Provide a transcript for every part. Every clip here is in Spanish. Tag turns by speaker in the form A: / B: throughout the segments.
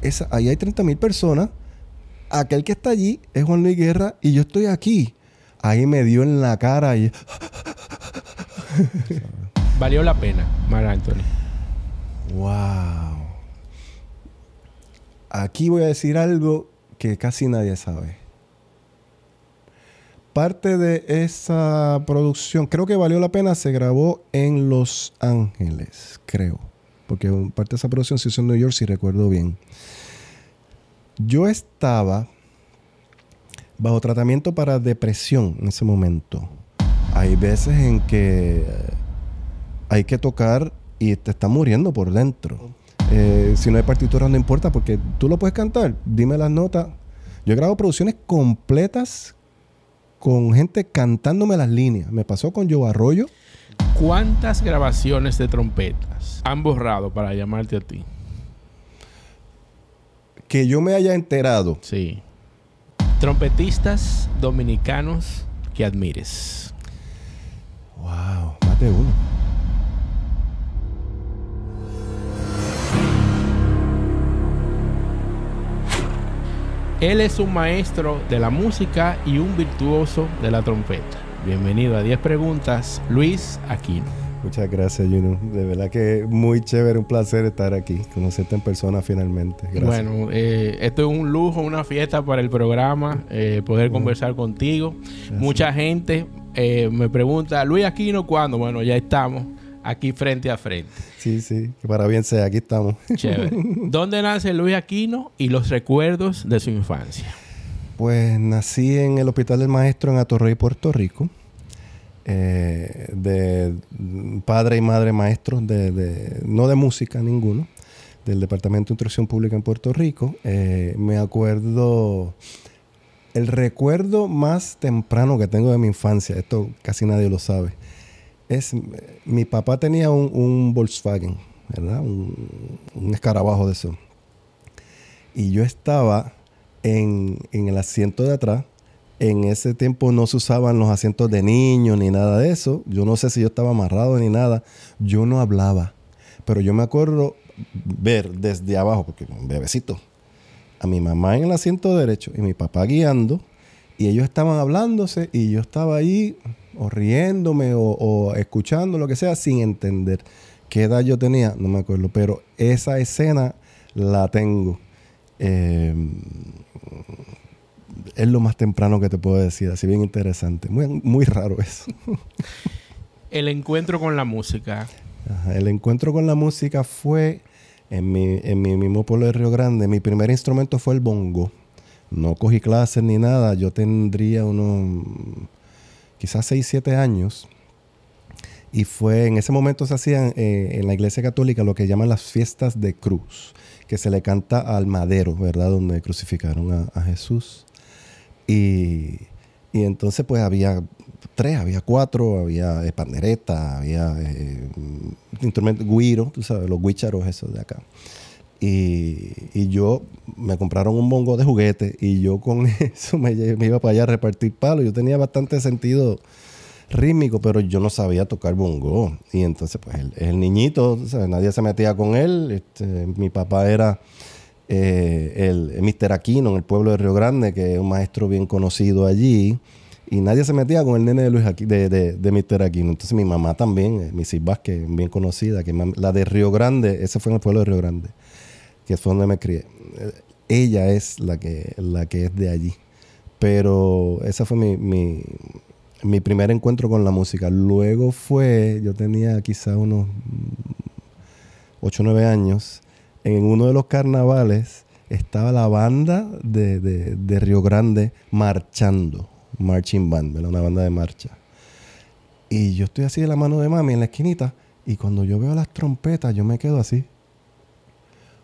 A: Esa, ahí hay 30 mil personas. Aquel que está allí es Juan Luis Guerra y yo estoy aquí. Ahí me dio en la cara y...
B: Valió la pena,
A: Mar ¡Wow! Aquí voy a decir algo que casi nadie sabe. Parte de esa producción, creo que valió la pena, se grabó en Los Ángeles, creo porque parte de esa producción se hizo en New York, si recuerdo bien. Yo estaba bajo tratamiento para depresión en ese momento. Hay veces en que eh, hay que tocar y te está muriendo por dentro. Eh, si no hay partitura no importa, porque tú lo puedes cantar, dime las notas. Yo he grabado producciones completas con gente cantándome las líneas. Me pasó con Joe Arroyo.
B: ¿Cuántas grabaciones de trompetas han borrado para llamarte a ti? Que yo me haya enterado. Sí. Trompetistas dominicanos que admires. Wow, más uno. Él es un maestro de la música y un virtuoso de la trompeta. Bienvenido a 10 preguntas, Luis Aquino.
A: Muchas gracias, Juno. De verdad que muy chévere, un placer estar aquí, conocerte en persona finalmente.
B: Bueno, eh, esto es un lujo, una fiesta para el programa, eh, poder conversar contigo. Mucha gente eh, me pregunta, Luis Aquino, ¿cuándo? Bueno, ya estamos aquí frente a frente.
A: Sí, sí, que para bien sea, aquí estamos.
B: Chévere. ¿Dónde nace Luis Aquino y los recuerdos de su infancia?
A: Pues nací en el Hospital del Maestro en Atorrey, Puerto Rico, eh, de padre y madre maestros, de, no de música ninguno, del Departamento de Instrucción Pública en Puerto Rico. Eh, me acuerdo, el recuerdo más temprano que tengo de mi infancia, esto casi nadie lo sabe, es mi papá tenía un, Volkswagen, ¿verdad? Un, un escarabajo de eso. Y yo estaba en, el asiento de atrás. En ese tiempo no se usaban los asientos de niños ni nada de eso. Yo no sé si yo estaba amarrado ni nada. Yo no hablaba. Pero yo me acuerdo ver desde abajo, porque un bebecito, a mi mamá en el asiento derecho y mi papá guiando. Y ellos estaban hablándose y yo estaba ahí o riéndome o, o escuchando lo que sea sin entender qué edad yo tenía, no me acuerdo. Pero esa escena la tengo. Em, es lo más temprano que te puedo decir, así bien interesante. Muy, muy raro eso.
B: el encuentro con la música.
A: El encuentro con la música fue en mi, mismo pueblo de Río Grande. Mi primer instrumento fue el bongo. No cogí clases ni nada. Yo tendría unos quizás 6, 7 años. Y fue en ese momento se hacían eh, en la iglesia católica lo que llaman las fiestas de cruz que se le canta al madero, ¿verdad? Donde crucificaron a, Jesús. Y, entonces pues había tres, había cuatro, había eh, había eh, guiro, tú sabes, los guícharos esos de acá. Y, yo me compraron un bongo de juguete y yo con eso me, me iba para allá a repartir palos. Yo tenía bastante sentido rítmico, pero yo no sabía tocar bongo. Y entonces, pues, el, el niñito, nadie se metía con él. Este, mi papá era eh, el, Mr. Aquino en el pueblo de Río Grande, que es un maestro bien conocido allí. Y nadie se metía con el nene de Luis de, de, Mr. Aquino. Entonces mi mamá también, eh, Missy Vázquez, bien conocida, que la de Río Grande, esa fue en el pueblo de Río Grande, que fue donde me crié. Ella es la que, la que es de allí. Pero esa fue mi mi primer encuentro con la música. Luego fue, yo tenía quizá unos 8 o 9 años, en uno de los carnavales estaba la banda de, de, Río Grande marchando, marching band, una banda de marcha. Y yo estoy así de la mano de mami en la esquinita y cuando yo veo las trompetas yo me quedo así.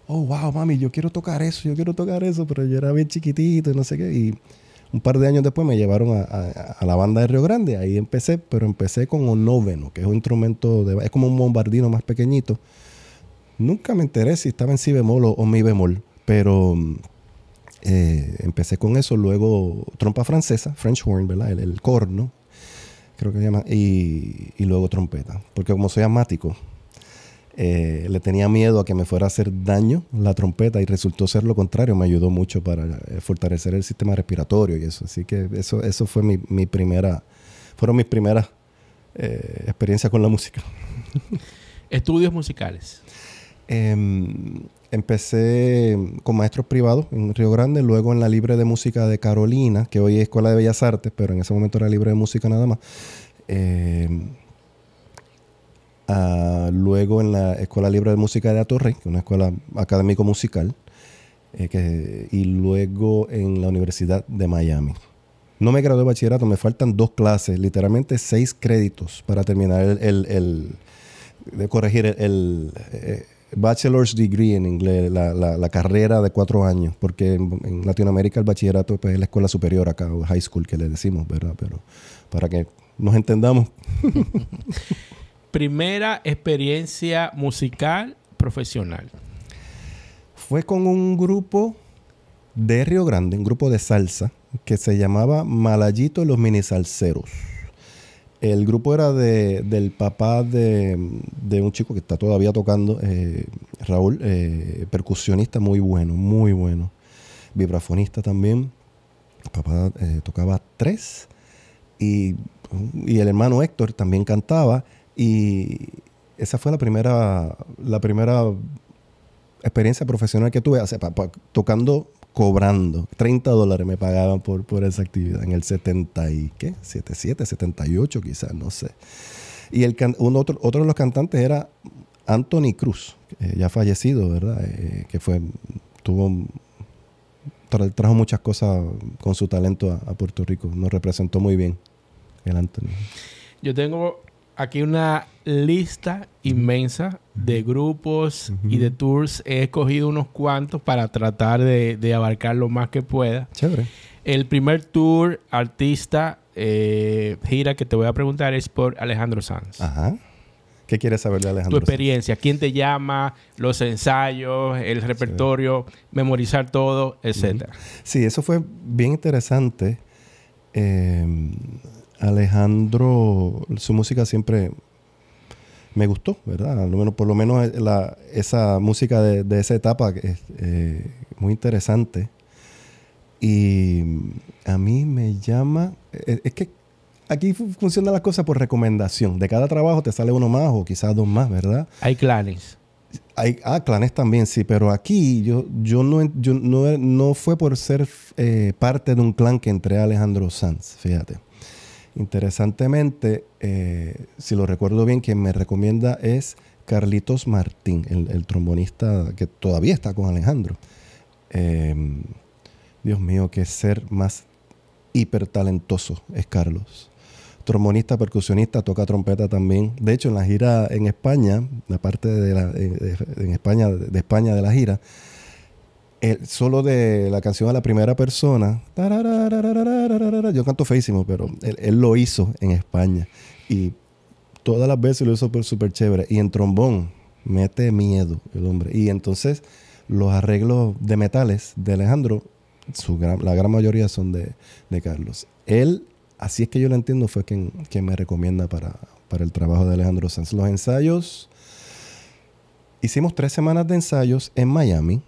A: Oh, wow, mami, yo quiero tocar eso, yo quiero tocar eso, pero yo era bien chiquitito y no sé qué. Un par de años después me llevaron a, la banda de Río Grande, ahí empecé, pero empecé con un noveno, que es un instrumento, es como un bombardino más pequeñito. Nunca me enteré si estaba en si bemol o, mi bemol, pero mm, eh, empecé con eso, luego trompa francesa, French horn, ¿verdad? El, corno, creo que se llama, y, y luego trompeta, porque como soy asmático, eh, le tenía miedo a que me fuera a hacer daño la trompeta y resultó ser lo contrario. Me ayudó mucho para eh, fortalecer el sistema respiratorio y eso. Así que eso, eso fue mi, primera, fueron mis primeras eh, experiencias con la música.
B: Estudios musicales.
A: Em, empecé con maestros privados en Río Grande, luego en la Libre de Música de Carolina, que hoy es Escuela de Bellas Artes, pero en ese momento era Libre de Música nada más. Em, luego en la Escuela Libre de Música de la Torre, que una escuela académico-musical, eh, y luego en la Universidad de Miami. No me gradué de bachillerato, me faltan dos clases, literalmente seis créditos para terminar el, el, de corregir el, eh, bachelor's degree en inglés, la, carrera de cuatro años, porque en, Latinoamérica el bachillerato pues, es la escuela superior acá, o high school que le decimos, ¿verdad? Pero para que nos entendamos.
B: primera experiencia musical profesional?
A: Fue con un grupo de Río Grande, un grupo de salsa, que se llamaba Malayito los Mini El grupo era de, del papá de, un chico que está todavía tocando, eh, Raúl, eh, percusionista muy bueno, muy bueno. Vibrafonista también. papá eh, tocaba tres y, y el hermano Héctor también cantaba y esa fue la primera, la primera experiencia profesional que tuve, tocando, cobrando. 30 dólares me pagaban por, por esa actividad en el 70 y qué, 77, 78 quizás, no sé. Y el otro, otro de los cantantes era Anthony Cruz, eh, ya fallecido, ¿verdad? Eh, que fue, tuvo, trajo muchas cosas con su talento a Puerto Rico, nos representó muy bien el Anthony.
B: Yo tengo aquí una lista inmensa de grupos y de tours. He escogido unos cuantos para tratar de, abarcar lo más que pueda. Chévere. El primer tour, artista, eh, gira que te voy a preguntar es por Alejandro Sanz.
A: Ajá. ¿Qué quieres saber de Alejandro? Tu
B: experiencia, quién te llama, los ensayos, el repertorio, memorizar todo, etcétera.
A: Sí, eso fue bien interesante. Eh, Alejandro, su música siempre me gustó, ¿verdad? por lo menos eh, esa música de, esa etapa es eh, muy interesante. Y a mí me llama, eh, es, que aquí funcionan las cosas por recomendación. De cada trabajo te sale uno más o quizás dos más, ¿verdad?
B: Hay clanes.
A: Hay, ah, clanes también, sí, pero aquí yo, yo, no, yo no, fue por ser parte de un clan que entré a Alejandro Sanz, fíjate. Interesantemente, eh, si lo recuerdo bien, quien me recomienda es Carlitos Martín, el, trombonista que todavía está con Alejandro. Em, Dios mío, qué ser más hipertalentoso es Carlos. Trombonista, percusionista, toca trompeta también. De hecho, en la gira en España, la parte de, la, eh, en España, de España de la gira, solo de la canción a la primera persona, yo canto feísimo, pero él, lo hizo en España. Y todas las veces lo hizo súper chévere. Y en trombón, mete miedo el hombre. Y entonces los arreglos de metales de Alejandro, su la gran mayoría son de, Carlos. Él, así es que yo lo entiendo, fue quien, me recomienda para, para el trabajo de Alejandro Sanz. Los ensayos, hicimos tres semanas de ensayos en Miami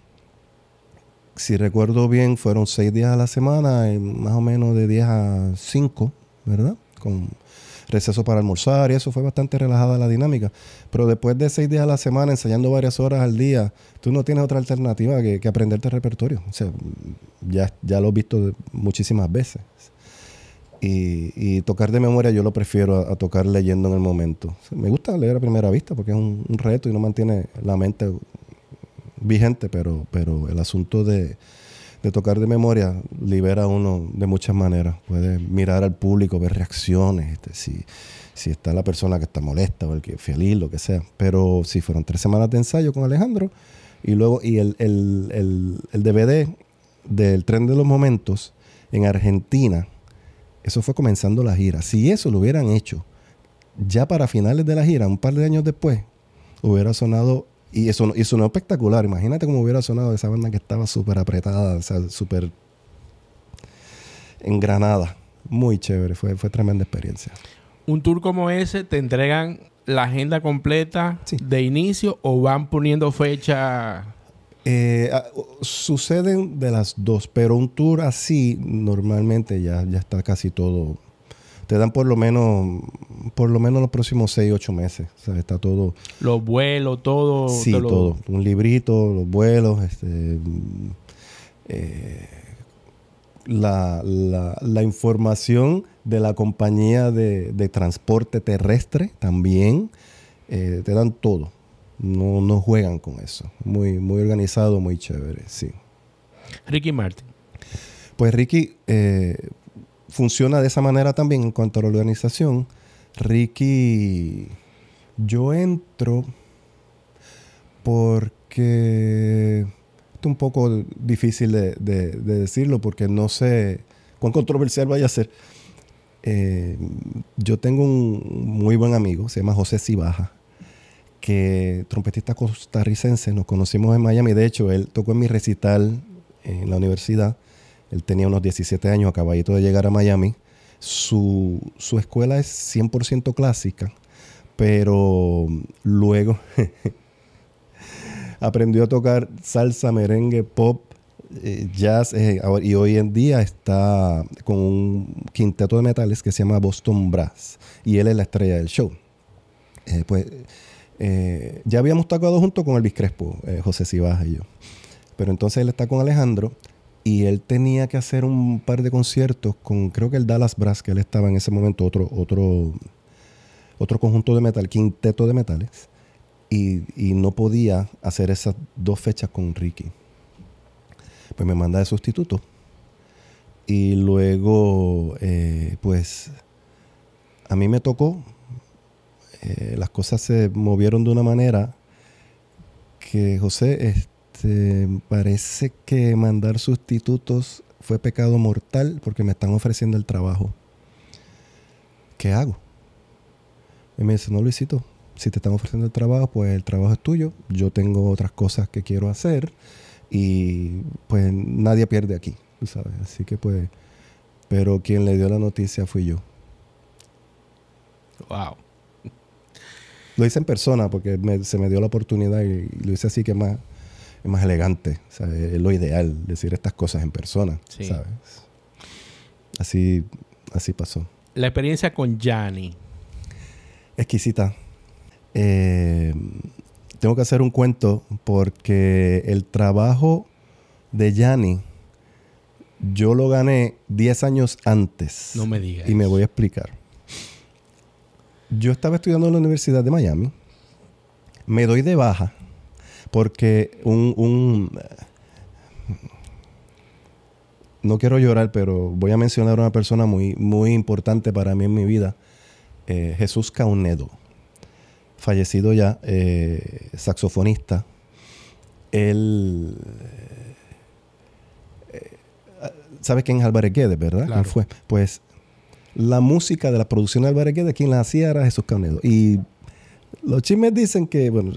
A: si recuerdo bien, fueron seis días a la semana, eh, más o menos de 10 a 5, ¿verdad? Con receso para almorzar y eso fue bastante relajada la dinámica. Pero después de seis días a la semana, ensayando varias horas al día, tú no tienes otra alternativa que, aprenderte el repertorio. O sea, ya, ya lo he visto muchísimas veces. Y, tocar de memoria yo lo prefiero a, tocar leyendo en el momento. Me gusta leer a primera vista porque es un reto y no mantiene la mente vigente, pero, pero el asunto de, tocar de memoria libera a uno de muchas maneras. Puede mirar al público, ver reacciones, este, si, está la persona que está molesta o el que feliz, lo que sea. Pero si fueron tres semanas de ensayo con Alejandro y luego y el, el DVD del Tren de los Momentos en Argentina, eso fue comenzando la gira. Si eso lo hubieran hecho ya para finales de la gira, un par de años después, hubiera sonado y eso, sonó espectacular. Imagínate cómo hubiera sonado esa banda que estaba súper apretada, o sea, súper engranada. Muy chévere, fue, fue tremenda experiencia.
B: Un tour como ese te entregan la agenda completa de inicio o van poniendo fecha?
A: Eh, ah, suceden de las dos, pero un tour así normalmente ya, ya está casi todo te dan por lo menos, por lo menos los próximos seis, ocho meses. O sea, está todo.
B: Los vuelos, todo. Sí, todo.
A: Un librito, los vuelos, este. Eh, la, información de la compañía de, transporte terrestre también. Eh, te dan todo. No, juegan con eso. Muy, muy organizado, muy chévere, sí. Ricky Martin. Pues Ricky, eh, funciona de esa manera también en cuanto a la organización. Ricky, yo entro porque es un poco difícil de, decirlo porque no sé cuán controversial vaya a ser. Eh, yo tengo un muy buen amigo, se llama José Cibaja, que trompetista costarricense, nos conocimos en Miami, de hecho él tocó en mi recital en la universidad él tenía unos 17 años, acabadito de llegar a Miami. Su, escuela es 100% clásica, pero luego aprendió a tocar salsa, merengue, pop, eh, jazz, eh, y hoy en día está con un quinteto de metales que se llama Boston Brass, y él es la estrella del show. Eh, pues ya habíamos tocado junto con Elvis Crespo, José Sibaja y yo. Pero entonces él está con Alejandro y él tenía que hacer un par de conciertos con creo que el Dallas Brass que él estaba en ese momento otro otro otro conjunto de metal quinteto de metales y, no podía hacer esas dos fechas con Ricky pues me manda de sustituto y luego eh, pues a mí me tocó eh, las cosas se movieron de una manera que José este, parece que mandar sustitutos fue pecado mortal porque me están ofreciendo el trabajo. ¿Qué hago? Y me dice, no, Luisito, si te están ofreciendo el trabajo, pues el trabajo es tuyo. Yo tengo otras cosas que quiero hacer y pues nadie pierde aquí, ¿sabes? Así que pues, pero quien le dio la noticia fui yo. Wow. Lo hice en persona porque se me dio la oportunidad y lo hice así que más es más elegante, es lo ideal, decir estas cosas en persona, ¿sabes? Así, así pasó.
B: La experiencia con Yanni.
A: Exquisita. Eh, tengo que hacer un cuento porque el trabajo de Yanni yo lo gané 10 años antes. No me digas. Y me voy a explicar. Yo estaba estudiando en la Universidad de Miami. Me doy de baja porque un, un no quiero llorar, pero voy a mencionar a una persona muy, muy importante para mí en mi vida, eh, Jesús Caunedo, fallecido ya, eh, saxofonista. Él. Eh, ¿Sabes quién es Álvarez Guedes, verdad? fue? Pues la música de la producción de Álvarez Guedes, quien la hacía era Jesús Caunedo. Y los chismes dicen que, bueno,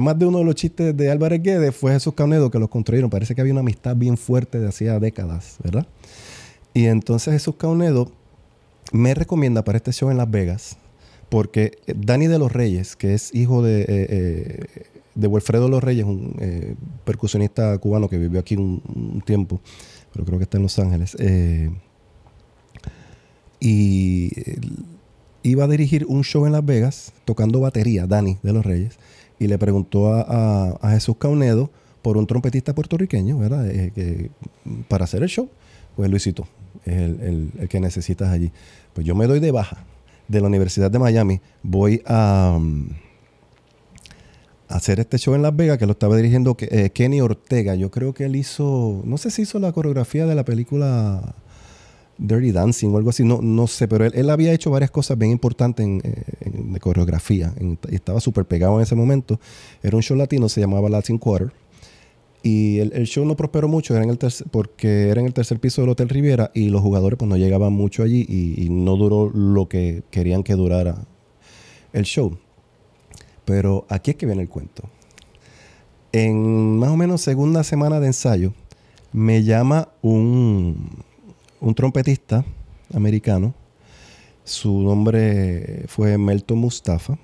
A: más de uno de los chistes de Álvarez Guedes fue Jesús Caunedo que los construyeron. Parece que había una amistad bien fuerte de hacía décadas, ¿verdad? Y entonces Jesús Caunedo me recomienda para este show en Las Vegas, porque Dani de los Reyes, que es hijo de, eh, eh, de Wilfredo los Reyes, un eh, percusionista cubano que vivió aquí un, un, tiempo, pero creo que está en Los Ángeles, y iba a dirigir un show en Las Vegas tocando batería, Dani de los Reyes, y le preguntó a, Jesús Caunedo por un trompetista puertorriqueño, ¿verdad? Eh, para hacer el show. Pues Luisito, es el, que necesitas allí. Pues yo me doy de baja de la Universidad de Miami, voy a, um, hacer este show en Las Vegas que lo estaba dirigiendo eh, Kenny Ortega. Yo creo que él hizo, no sé si hizo la coreografía de la película Dirty Dancing o algo así, no, no sé, pero él, había hecho varias cosas bien importantes en, de coreografía y estaba súper pegado en ese momento. Era un show latino, se llamaba Latin Quarter. Y el, show no prosperó mucho en el porque era en el tercer piso del Hotel Riviera y los jugadores pues no llegaban mucho allí y no duró lo que querían que durara el show. Pero aquí es que viene el cuento. En más o menos segunda semana de ensayo, me llama un, un trompetista americano. Su nombre fue Melton Mustafa.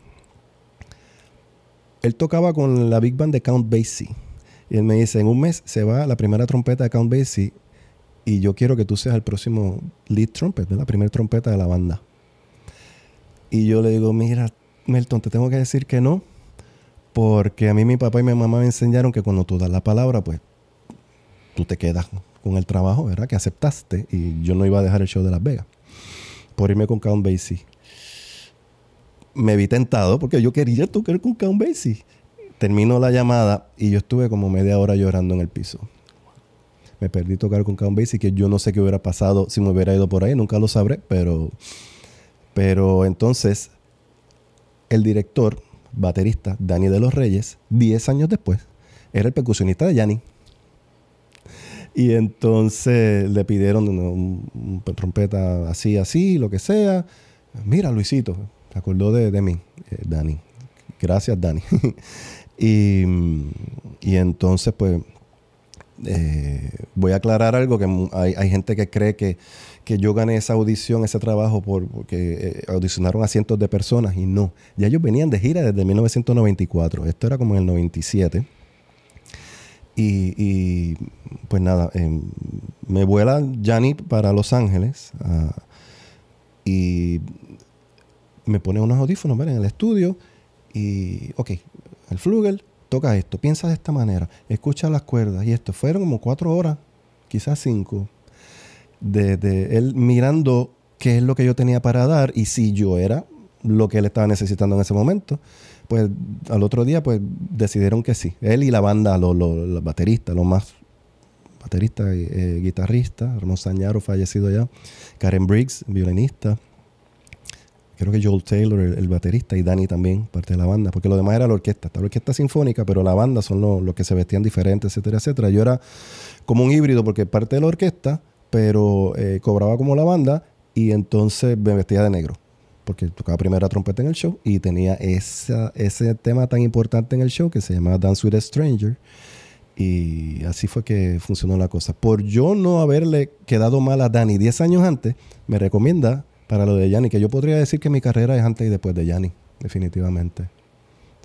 A: Él tocaba con la Big Band de Count Basie. Y él me dice, en un mes se va la primera trompeta de Count Basie y yo quiero que tú seas el próximo lead trumpet, la primera trompeta de la banda. Y yo le digo, mira, Melton, te tengo que decir que no, porque a mí mi papá y mi mamá me enseñaron que cuando tú das la palabra, pues tú te quedas con el trabajo, ¿verdad? Que aceptaste y yo no iba a dejar el show de Las Vegas por irme con Count Basie. Me vi tentado porque yo quería tocar con Count Basie. Terminó la llamada y yo estuve como media hora llorando en el piso. Me perdí tocar con Count Basie, que yo no sé qué hubiera pasado si me hubiera ido por ahí, nunca lo sabré, pero, pero entonces el director, baterista, Dani de los Reyes, 10 años después, era el percusionista de Yanni. Y entonces le pidieron una trompeta así, así, lo que sea. Mira, Luisito, se acordó de, mí, eh, Dani. Gracias, Dani. y, entonces, pues, eh, voy a aclarar algo que hay, hay gente que cree que, que, yo gané esa audición, ese trabajo, porque eh, audicionaron a cientos de personas y no. Ya ellos venían de gira desde 1994. Esto era como en el 97. Y, pues nada, em, me vuela Jani para Los Ángeles ah, y me pone unos audífonos en el estudio y, ok, el flugel toca esto, piensa de esta manera, escucha las cuerdas y esto. Fueron como cuatro horas, quizás cinco, de, de él mirando qué es lo que yo tenía para dar y si yo era lo que él estaba necesitando en ese momento pues al otro día pues decidieron que sí. Él y la banda, los, bateristas, los más bateristas eh, guitarristas, Ramón fallecido ya, Karen Briggs, violinista, creo que Joel Taylor, el, baterista, y Danny también, parte de la banda, porque lo demás era la orquesta, está la orquesta sinfónica, pero la banda son los que se vestían diferentes, etcétera, etcétera. Yo era como un híbrido porque parte de la orquesta, pero eh, cobraba como la banda y entonces me vestía de negro porque tocaba primera trompeta en el show y tenía esa, ese tema tan importante en el show que se llamaba Dance with a Stranger. Y así fue que funcionó la cosa. Por yo no haberle quedado mal a Danny... 10 años antes, me recomienda para lo de Yanni, que yo podría decir que mi carrera es antes y después de Yanni, definitivamente.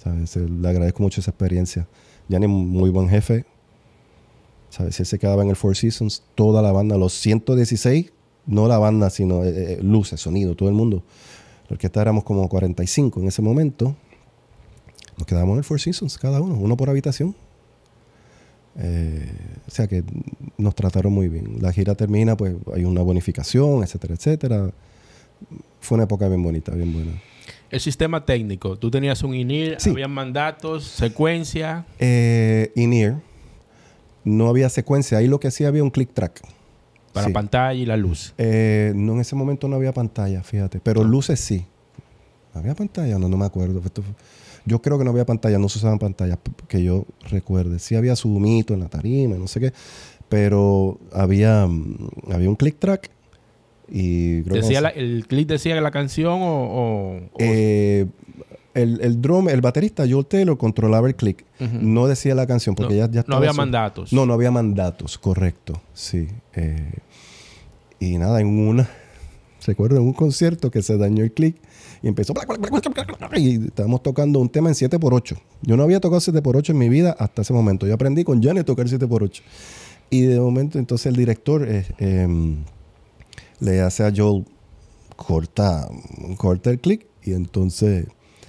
A: ¿Sabes? Le agradezco mucho esa experiencia. Yanni, muy buen jefe. ¿Sabes? Él se quedaba en el Four Seasons, toda la banda, los 116, no la banda, sino eh, eh, luces, sonido, todo el mundo. Porque éramos como 45 en ese momento. Nos quedábamos en el Four Seasons, cada uno, uno por habitación. Eh, o sea que nos trataron muy bien. La gira termina, pues hay una bonificación, etcétera, etcétera. Fue una época bien bonita, bien buena.
B: El sistema técnico, tú tenías un INIR, habían mandatos, secuencia.
A: Eh, INIR, no había secuencia, ahí lo que hacía había un click track.
B: Para pantalla y la luz.
A: Eh, no, en ese momento no había pantalla, fíjate. Pero ah. luces sí. ¿Había pantalla? No, no me acuerdo. yo creo que no había pantalla, no se usaban pantallas que yo recuerde. Sí había sumito en la tarima, no sé qué. Pero había, mm, había un click track y decía
B: el click decía la canción o, eh,
A: el, el, drum, el baterista Joel Taylor controlaba el click. No decía la canción porque ya, ya No había mandatos. No, no había mandatos, correcto. Sí. Eh, y nada, en una. Recuerdo en un concierto que se dañó el click y empezó. Y estábamos tocando un tema en 7x8. Yo no había tocado 7x8 en mi vida hasta ese momento. Yo aprendí con Janet a tocar 7x8. Y de momento, entonces el director eh, em, le hace a Joel corta, corta el click y entonces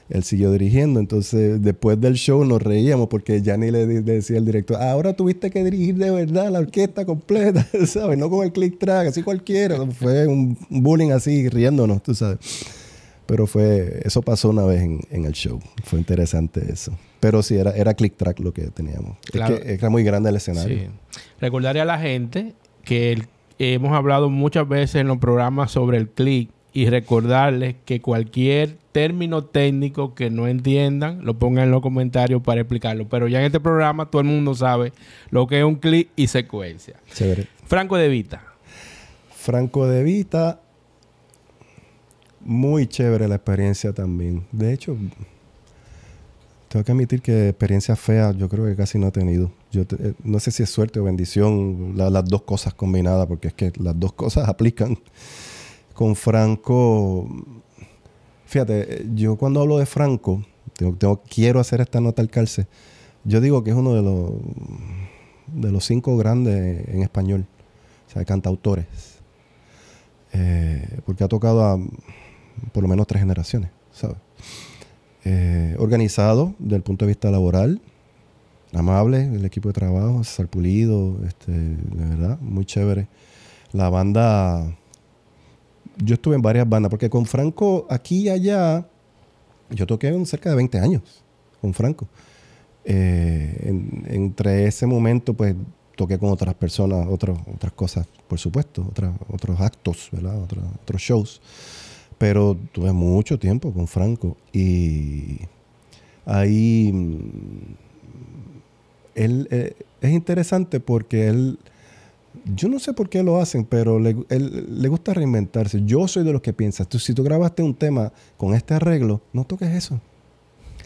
A: él siguió dirigiendo. Entonces, después del show nos reíamos porque ya ni le, decía el director, ahora tuviste que dirigir de verdad la orquesta completa, ¿sabes? No con el click track, así cualquiera. Fue un bullying así, riéndonos, tú sabes. Pero fue, eso pasó una vez en, el show. Fue interesante eso. Pero sí, era, era click track lo que teníamos. que era muy grande el escenario. Sí.
B: Recordaré a la gente que hemos hablado muchas veces en los programas sobre el click y recordarles que cualquier términos técnicos que no entiendan, lo pongan en los comentarios para explicarlo. Pero ya en este programa todo el mundo sabe lo que es un clic y secuencia. Chévere. Franco De Vita. Franco
A: De Vita, muy chévere la experiencia también. De hecho, tengo que admitir que experiencia fea yo creo que casi no he tenido. Yo eh, no sé si es suerte o bendición, las dos cosas combinadas, porque es que las dos cosas aplican. Con Franco fíjate, eh, yo cuando hablo de Franco, quiero hacer esta nota al calce. Yo digo que es uno de los, de los cinco grandes en español, o sea, de cantautores. Eh, porque ha tocado a por lo menos tres generaciones, ¿sabes? Eh, organizado desde el punto de vista laboral, amable, el equipo de trabajo, salpulido, Pulido, este, de verdad, muy chévere. La banda yo estuve en varias bandas, porque con Franco aquí y allá, yo toqué cerca de 20 años con Franco. Eh, entre ese momento, pues toqué con otras personas, otras cosas, por supuesto, otros actos, ¿verdad? otros shows. Pero tuve mucho tiempo con Franco y ahí mm, él, eh, es interesante porque él yo no sé por qué lo hacen, pero le, gusta reinventarse. Yo soy de los que piensas, tú, si tú grabaste un tema con este arreglo, no toques eso. O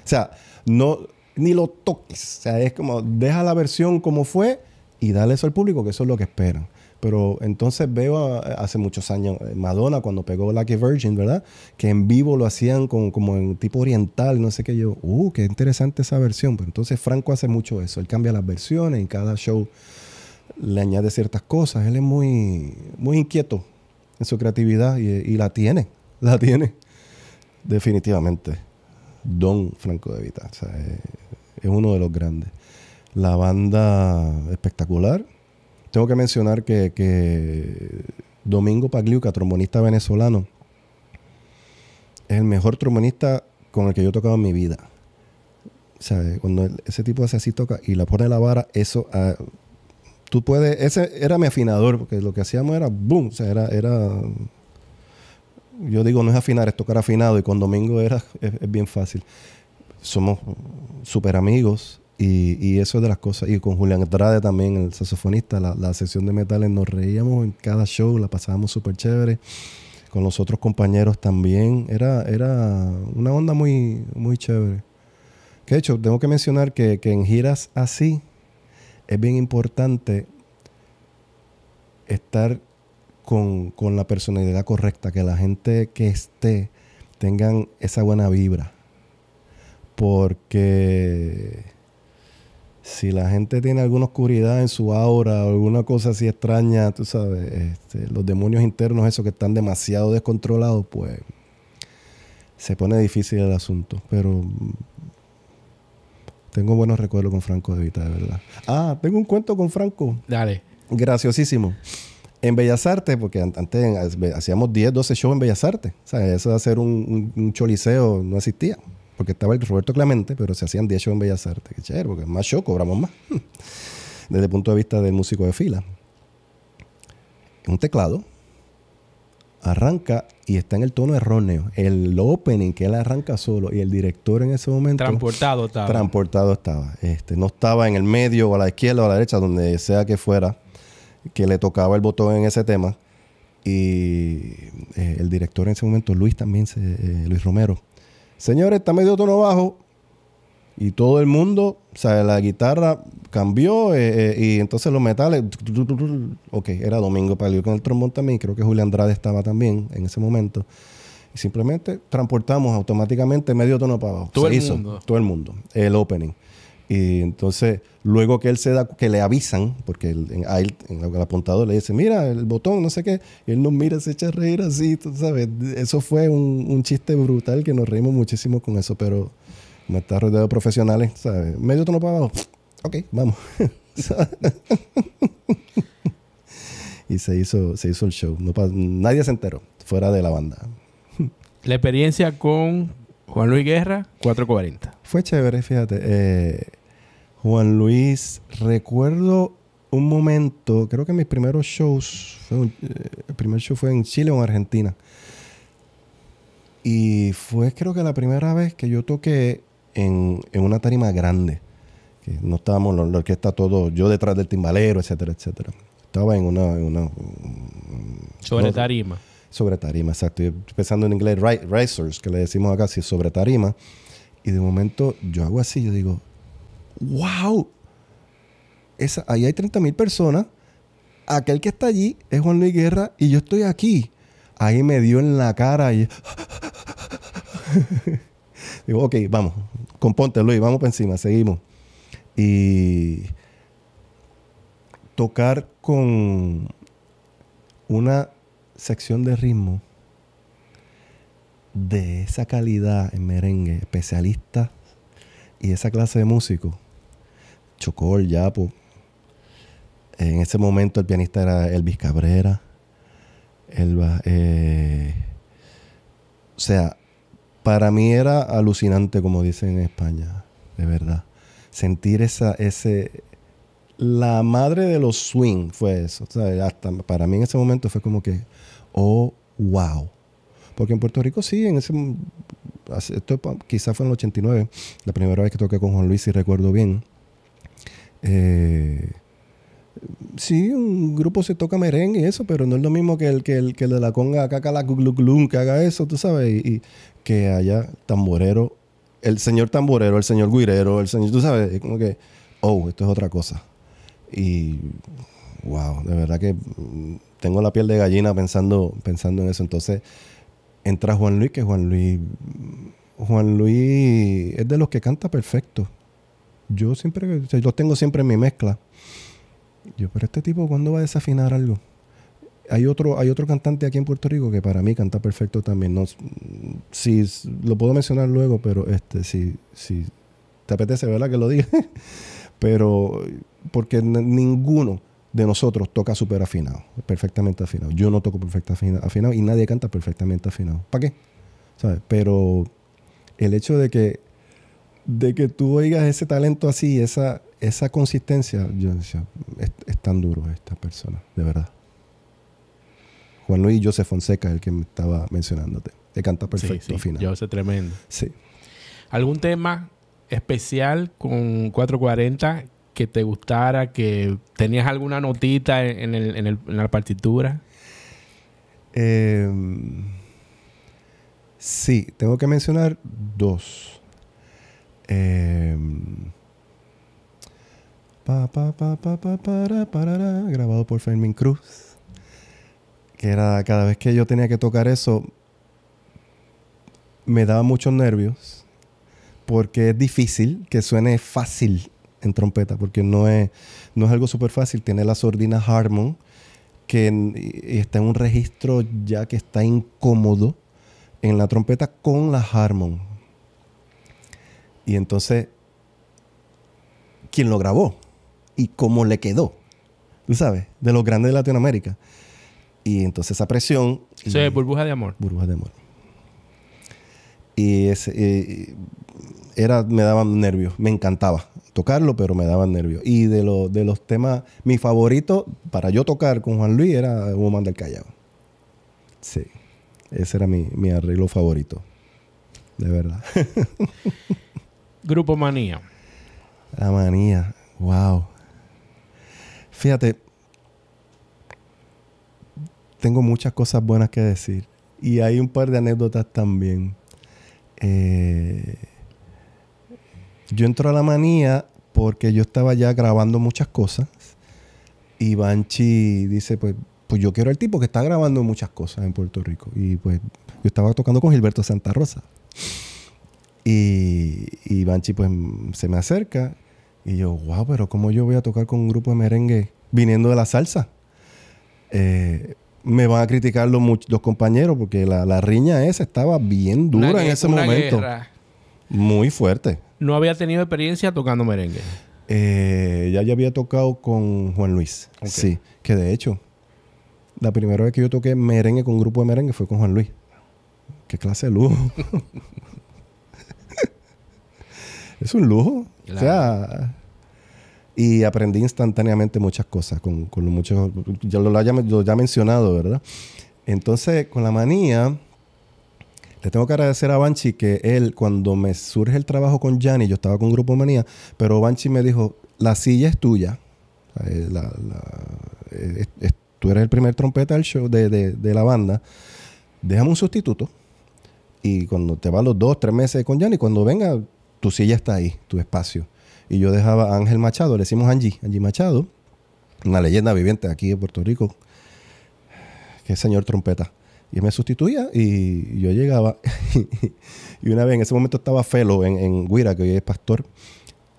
A: sea, no, ni lo toques. O sea, es como, deja la versión como fue y dale eso al público, que eso es lo que esperan. Pero entonces veo hace muchos años eh, Madonna cuando pegó Lucky Virgin, ¿verdad? Que en vivo lo hacían con, como en tipo oriental, no sé qué. Yo, uh, qué interesante esa versión. Pero pues entonces Franco hace mucho eso. Él cambia las versiones en cada show le añade ciertas cosas. Él es muy, muy inquieto en su creatividad y, la tiene, la tiene. Definitivamente, Don Franco de Vita. Eh, es, uno de los grandes. La banda espectacular. Tengo que mencionar que, Domingo Pagliuca, trombonista venezolano, es el mejor trombonista con el que yo he tocado en mi vida. cuando ese tipo hace así toca y la pone la vara, eso... Ah, tú puedes, ese era mi afinador, porque lo que hacíamos era boom, o sea, era, yo digo, no es afinar, es tocar afinado, y con Domingo era, es, bien fácil. Somos súper amigos, y, eso es de las cosas. Y con Julián Andrade también, el saxofonista, la, la de metales, nos reíamos en cada show, la pasábamos súper chévere. Con los otros compañeros también. Era, era una onda muy, muy chévere. Que de hecho, tengo que mencionar que, que en giras así, es bien importante estar con, la personalidad correcta, que la gente que esté tengan esa buena vibra. Porque si la gente tiene alguna oscuridad en su aura alguna cosa así extraña, tú sabes, este, los demonios internos, esos que están demasiado descontrolados, pues se pone difícil el asunto. Pero tengo buenos recuerdos con Franco de Vita, de verdad. Ah, tengo un cuento con Franco. Dale. Graciosísimo. En Bellas Artes, porque antes hacíamos 10, 12 shows en Bellas Artes. O sea, eso de hacer un, un, choliseo no existía. Porque estaba el Roberto Clemente, pero se hacían 10 shows en Bellas Artes. Qué chévere, porque más show cobramos más. Desde el punto de vista del músico de fila. Un teclado arranca y está en el tono erróneo. El opening que él arranca solo y el director en ese momento. Transportado estaba. Transportado estaba. Este, no estaba en el medio o a la izquierda o a la derecha, donde sea que fuera, que le tocaba el botón en ese tema. Y eh, el director en ese momento, Luis también, se, eh, Luis Romero. Señores, está medio tono bajo. Y todo el mundo, o sea, la guitarra cambió eh, eh, y entonces los metales. Ok, era Domingo Palio con el trombón también. Creo que Julián Andrade estaba también en ese momento. Y simplemente transportamos automáticamente medio tono para abajo. Todo el mundo. Todo el mundo. El opening. Y entonces, luego que él se da, que le avisan, porque el apuntador le dice, mira, el botón, no sé qué, y él nos mira, se echa a reír así, tú sabes. Eso fue un, un chiste brutal que nos reímos muchísimo con eso, pero me está rodeado de profesionales, ¿sabes? Medio tono para abajo. Ok, vamos. y se hizo, se hizo el show. No nadie se enteró, fuera de la banda.
B: la experiencia con Juan Luis Guerra, 440.
A: Fue chévere, fíjate. Eh, Juan Luis, recuerdo un momento, creo que mis primeros shows, el eh, primer show fue en Chile o en Argentina. Y fue creo que la primera vez que yo toqué en, una tarima grande. Que no estábamos, la, la, orquesta todo, yo detrás del timbalero, etcétera, etcétera. Estaba en una... Mm, sobre tarima. Sobre tarima, exacto. pensando en inglés, ...Raisers... que le decimos acá, sí, sobre tarima. Y de momento yo hago así, yo digo, wow, Esa, ahí hay 30.000 mil personas, aquel que está allí es Juan Luis Guerra y yo estoy aquí. Ahí me dio en la cara y... Digo, ok, vamos, Ponte Luis, vamos para encima, seguimos. Y tocar con una sección de ritmo de esa calidad en merengue, especialista y esa clase de músico, Chocol, Yapo. En ese momento el pianista era Elvis Cabrera. Elba, eh, o sea, para mí era alucinante, como dicen en España, de verdad. Sentir esa, ese... La madre de los swing fue eso. O sea, para mí en ese momento fue como que, oh, wow. Porque en Puerto Rico sí, en ese... Esto quizás fue en el 89, la primera vez que toqué con Juan Luis, si recuerdo bien. Eh, Sí, un grupo se toca merengue y eso, pero no es lo mismo que el, que el, que de la conga caca la que haga eso, tú sabes, y, que haya tamborero, el señor tamborero, el señor guirero, el señor, tú sabes, es como que, oh, esto es otra cosa. Y, wow, de verdad que mm, tengo la piel de gallina pensando, pensando en eso. Entonces, entra Juan Luis, que Juan Luis, Juan Luis es de los que canta perfecto. Yo siempre, yo tengo siempre en mi mezcla yo, pero este tipo, ¿cuándo va a desafinar algo? Hay otro, hay otro cantante aquí en Puerto Rico que para mí canta perfecto también. No, lo puedo mencionar luego, pero este, si, si te apetece, ¿verdad? Que lo diga. pero porque ninguno de nosotros toca súper afinado, perfectamente afinado. Yo no toco perfectamente afinado y nadie canta perfectamente afinado. ¿Para qué? ¿Sabes? Pero el hecho de que, de que tú oigas ese talento así, esa, esa consistencia, yo decía, tan duro esta persona. de verdad. Juan Luis José Fonseca el que me estaba mencionándote. te canta perfecto final sí. final. tremendo. Sí.
B: ¿Algún tema especial con 440 que te gustara, que tenías alguna notita en, la partitura?
A: Em, sí, tengo que mencionar dos. Eh, grabado por Fermín Cruz. Que era cada vez que yo tenía que tocar eso, me daba muchos nervios. Porque es difícil que suene fácil en trompeta, porque no es, no es algo súper fácil. Tiene la sordina Harmon, que está en un registro ya que está incómodo en la trompeta con la Harmon. Y entonces, ¿quién lo grabó? y cómo le quedó. Tú sabes, de los grandes de Latinoamérica. Y entonces esa presión. burbuja de amor. Burbuja de amor. Y ese, eh, era, me daban nervios. Me encantaba tocarlo, pero me daban nervios. Y de, lo, de los temas, mi favorito para yo tocar con Juan Luis era Woman del Callao. Sí. Ese era mi, mi arreglo favorito. De verdad.
B: Grupo Manía.
A: La manía. Wow. Fíjate, tengo muchas cosas buenas que decir y hay un par de anécdotas también. Eh, yo entro a la manía porque yo estaba ya grabando muchas cosas y Banchi dice, pues, pues yo quiero al tipo que está grabando muchas cosas en Puerto Rico. Y pues yo estaba tocando con Gilberto Santa Rosa. Y, y Banchi pues se me acerca y yo, wow, pero ¿cómo yo voy a tocar con un grupo de merengue viniendo de la salsa? Eh, me van a criticar los, compañeros porque la, riña esa estaba bien dura en ese momento. Muy fuerte.
B: No había tenido experiencia tocando merengue.
A: Eh, ya, ya había tocado con Juan Luis. Sí, que de hecho, la primera vez que yo toqué merengue con un grupo de merengue fue con Juan Luis. Qué clase de lujo. es un lujo. O sea, y aprendí instantáneamente muchas cosas con, con lo ya lo, lo, ya, mencionado, ¿verdad? Entonces, con la manía, le tengo que agradecer a Banchi que él, cuando me surge el trabajo con Gianni, yo estaba con Grupo Manía, pero Banchi me dijo, la silla es tuya. tú eres el primer trompeta del show, de, de la banda. Déjame un sustituto. Y cuando te van los dos, tres meses con Gianni, cuando venga, tu silla está ahí, tu espacio. Y yo dejaba a Ángel Machado, le decimos Angie, Angie Machado, una leyenda viviente aquí de Puerto Rico, que es señor trompeta. Y él me sustituía y yo llegaba. y una vez, en ese momento estaba Felo en, Huira, que hoy es pastor,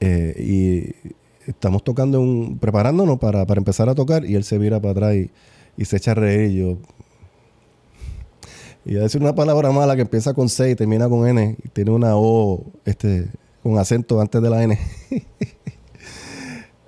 A: eh, y estamos tocando, un, preparándonos para, empezar a tocar, y él se vira para atrás y, se echa a reír. Y yo, y a decir una palabra mala que empieza con C y termina con N, y tiene una O este, con acento antes de la N.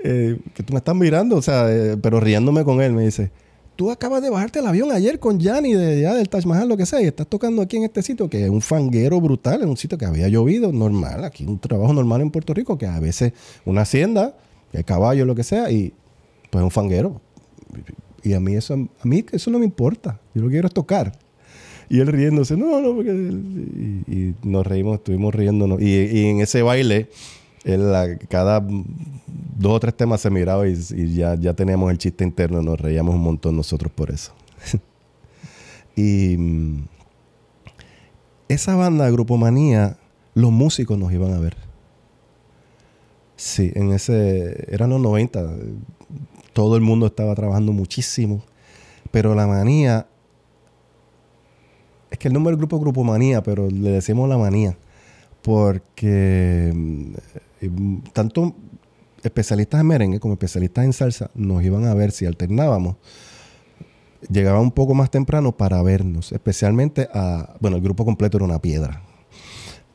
A: Eh, que tú me estás mirando, o sea, eh, pero riéndome con él, me dice, tú acabas de bajarte el avión ayer con Yanni de, ya, del Taj Mahal, lo que sea, y estás tocando aquí en este sitio, que es un fanguero brutal, en un sitio que había llovido, normal, aquí un trabajo normal en Puerto Rico, que a veces una hacienda, el caballo, lo que sea, y pues un fanguero. Y a mí eso, a mí eso no me importa, yo lo que quiero es tocar. Y él riéndose, no, no, porque... Y, nos reímos, estuvimos riéndonos. Y, en ese baile, cada dos o tres temas se miraba y, ya, ya teníamos el chiste interno, nos reíamos un montón nosotros por eso. y mm, esa banda, Grupo Manía, los músicos nos iban a ver. Sí, en ese, eran los 90, todo el mundo estaba trabajando muchísimo, pero la manía es que el nombre del grupo es Grupo Manía, pero le decimos la manía. Porque mm, eh, mm, tanto especialistas en merengue como especialistas en salsa nos iban a ver si alternábamos. Llegaba un poco más temprano para vernos, especialmente a. Bueno, el grupo completo era una piedra,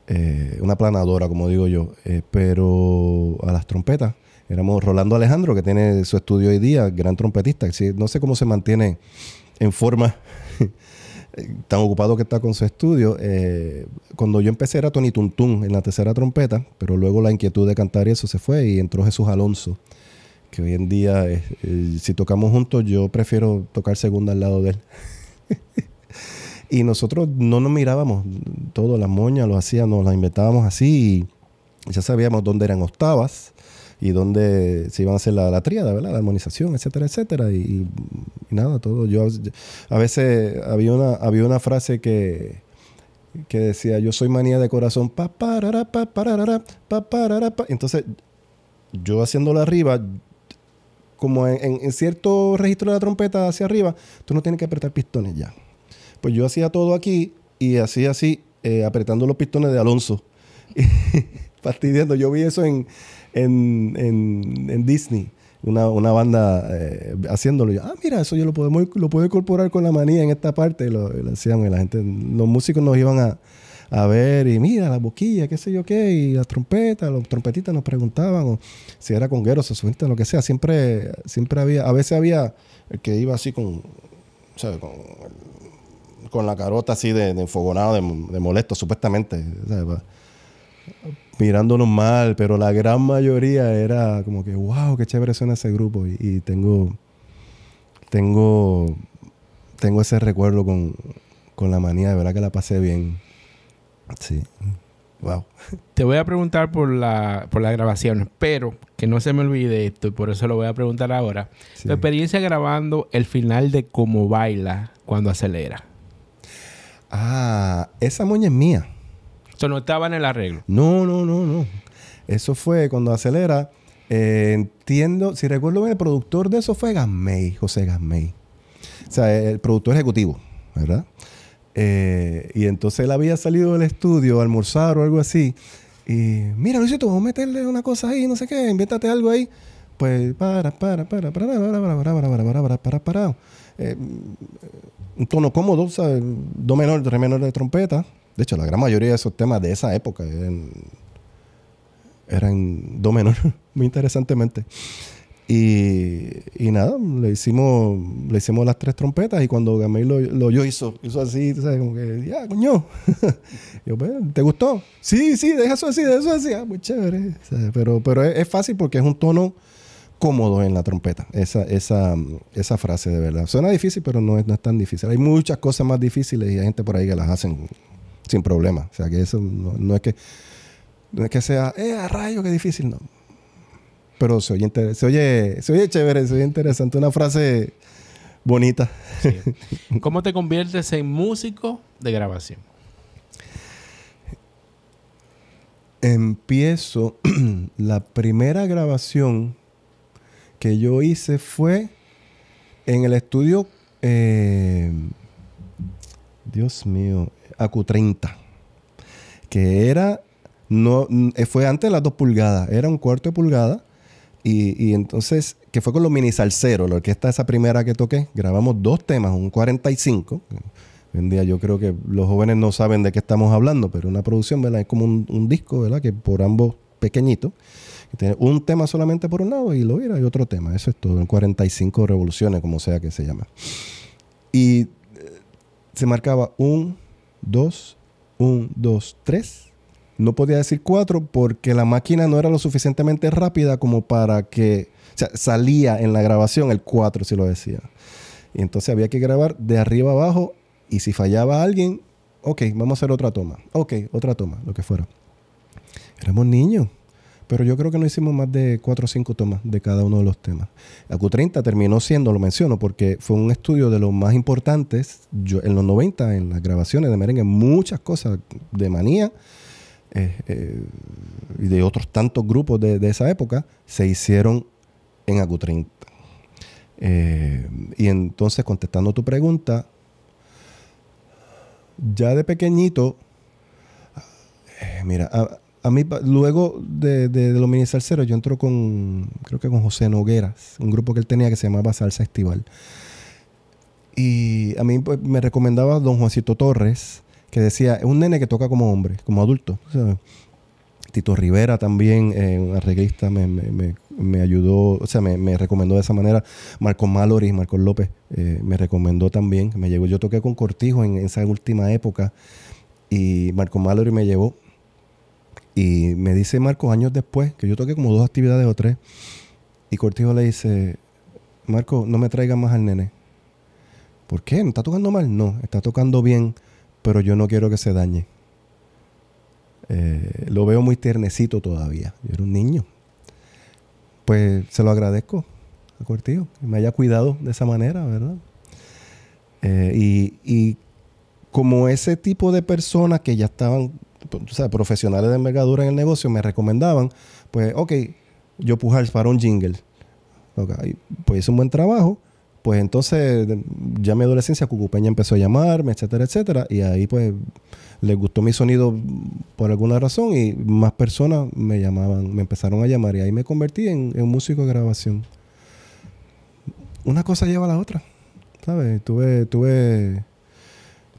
A: eh, una planadora, como digo yo, eh, pero a las trompetas. Éramos Rolando Alejandro, que tiene su estudio hoy día, gran trompetista. no sé cómo se mantiene en forma tan ocupado que está con su estudio. Eh, cuando yo empecé era Tony Tuntún en la tercera trompeta, pero luego la inquietud de cantar y eso se fue y entró Jesús Alonso, que hoy en día, eh, si tocamos juntos, yo prefiero tocar segunda al lado de él. y nosotros no nos mirábamos, todo, las moñas lo hacíamos, nos las inventábamos así y ya sabíamos dónde eran octavas y donde se iban a hacer la, triada, tríada, ¿verdad? La armonización, etcétera, etcétera. Y, nada, todo. Yo a veces había una, había una frase que, que decía, yo soy manía de corazón, pa, pa, pa, pa, pa. Entonces, yo haciéndolo arriba, como en, cierto registro de la trompeta hacia arriba, tú no tienes que apretar pistones ya. Pues yo hacía todo aquí y así así, eh, apretando los pistones de Alonso. fastidiando. Yo vi eso en, en, Disney. Una, banda eh, haciéndolo. ah, mira, eso yo lo puedo, lo puedo incorporar con la manía en esta parte. Lo, hacíamos y la gente, los músicos nos iban a, ver y mira, la boquilla, qué sé yo qué, y las trompetas, los trompetistas nos preguntaban o, si era con o suelta, lo que sea. Siempre, siempre había, a veces había el que iba así con, Con, la carota así de, enfogonado, de, molesto, supuestamente, mirándonos mal, pero la gran mayoría era como que, wow, qué chévere suena ese grupo. Y, tengo, tengo, tengo ese recuerdo con, con, la manía, de verdad que la pasé bien. Sí. Wow.
B: Te voy a preguntar por, la, por la grabación, pero que no se me olvide esto, y por eso lo voy a preguntar ahora. Tu experiencia grabando el final de Cómo Baila cuando acelera. Ah, esa moña es mía. Eso no estaba en el arreglo. No,
A: no, no, no. Eso fue cuando acelera. entiendo, si recuerdo bien, el productor de eso fue Gamay, José Gamay. O sea, el productor ejecutivo, ¿verdad? y entonces él había salido del estudio a almorzar o algo así. Y mira, Luisito, vamos a meterle una cosa ahí, no sé qué, invéntate algo ahí. Pues para, para, para, para, para, para, para, para, para, para, para, para. para. un tono cómodo, sea, Do menor, tres menor de trompeta. De hecho, la gran mayoría de esos temas de esa época eran, dos do muy interesantemente. Y, nada, le hicimos, le hicimos las tres trompetas y cuando Gamay lo, hizo, hizo así, como que, ya, coño. ¿te gustó? Sí, sí, deja eso así, deja eso así. Ah, muy chévere. Pero, pero es, fácil porque es un tono cómodo en la trompeta, esa, esa, esa frase de verdad. Suena difícil, pero no es, no es tan difícil. Hay muchas cosas más difíciles y hay gente por ahí que las hacen sin problema. O sea, que eso no, es que que sea, eh, a rayo, qué difícil, no. Pero se oye, se oye, se oye chévere, se oye interesante, una frase bonita.
B: ¿Cómo te conviertes en músico de grabación?
A: Empiezo, la primera grabación que yo hice fue en el estudio, eh, Dios mío, a Q30, que era, no, eh, fue antes de las dos pulgadas, era un cuarto de pulgada. Y, entonces, que fue con los mini salseros, la orquesta esa primera que toqué, grabamos dos temas, un 45. Hoy en día yo creo que los jóvenes no saben de qué estamos hablando, pero una producción, ¿verdad? Es como un, disco, ¿verdad? Que por ambos pequeñitos, tiene un tema solamente por un lado y lo mira y otro tema. Eso es todo, un 45 revoluciones, como sea que se llama. Y eh, se marcaba un 2, 1, dos, tres... No podía decir 4 porque la máquina no era lo suficientemente rápida como para que... salía en la grabación el 4 si lo decía. Y entonces había que grabar de arriba abajo y si fallaba alguien, ok, vamos a hacer otra toma. Ok, otra toma, lo que fuera. Éramos niños. Pero yo creo que no hicimos más de cuatro o cinco tomas de cada uno de los temas. La Q30 terminó siendo, lo menciono, porque fue un estudio de los más importantes en los 90, en las grabaciones de merengue, muchas cosas de manía eh, eh, y de otros tantos grupos de, esa época se hicieron en Acu 30 eh, y entonces, contestando tu pregunta, ya de pequeñito, mira, ah, a mí, luego de, de, los mini salseros, yo entro con, creo que con José Nogueras, un grupo que él tenía que se llamaba Salsa Estival. Y a mí pues, me recomendaba don Juancito Torres, que decía, es un nene que toca como hombre, como adulto. Tito Rivera también, eh, un arreglista, me, ayudó, o sea, me, recomendó de esa manera. Marco Maloris, Marco López, eh, me recomendó también. Me llevó, yo toqué con Cortijo en, esa última época y Marco Mallory me llevó y me dice Marcos años después, que yo toqué como dos actividades o tres, y Cortijo le dice, Marco, no me traigas más al nene. ¿Por qué? ¿No está tocando mal? No, está tocando bien, pero yo no quiero que se dañe. Eh, lo veo muy tiernecito todavía. Yo era un niño. Pues se lo agradezco a Cortijo, que me haya cuidado de esa manera, ¿verdad? Eh, y, y como ese tipo de personas que ya estaban pues, profesionales de envergadura en el negocio me recomendaban, pues, ok, yo pujar para un jingle. pues hice un buen trabajo. Pues entonces, ya mi adolescencia, Cucupeña empezó a llamarme, etcétera, etcétera. Y ahí, pues, les gustó mi sonido por alguna razón y más personas me llamaban, me empezaron a llamar. Y ahí me convertí en, en músico de grabación. Una cosa lleva a la otra, ¿sabes? Tuve, tuve,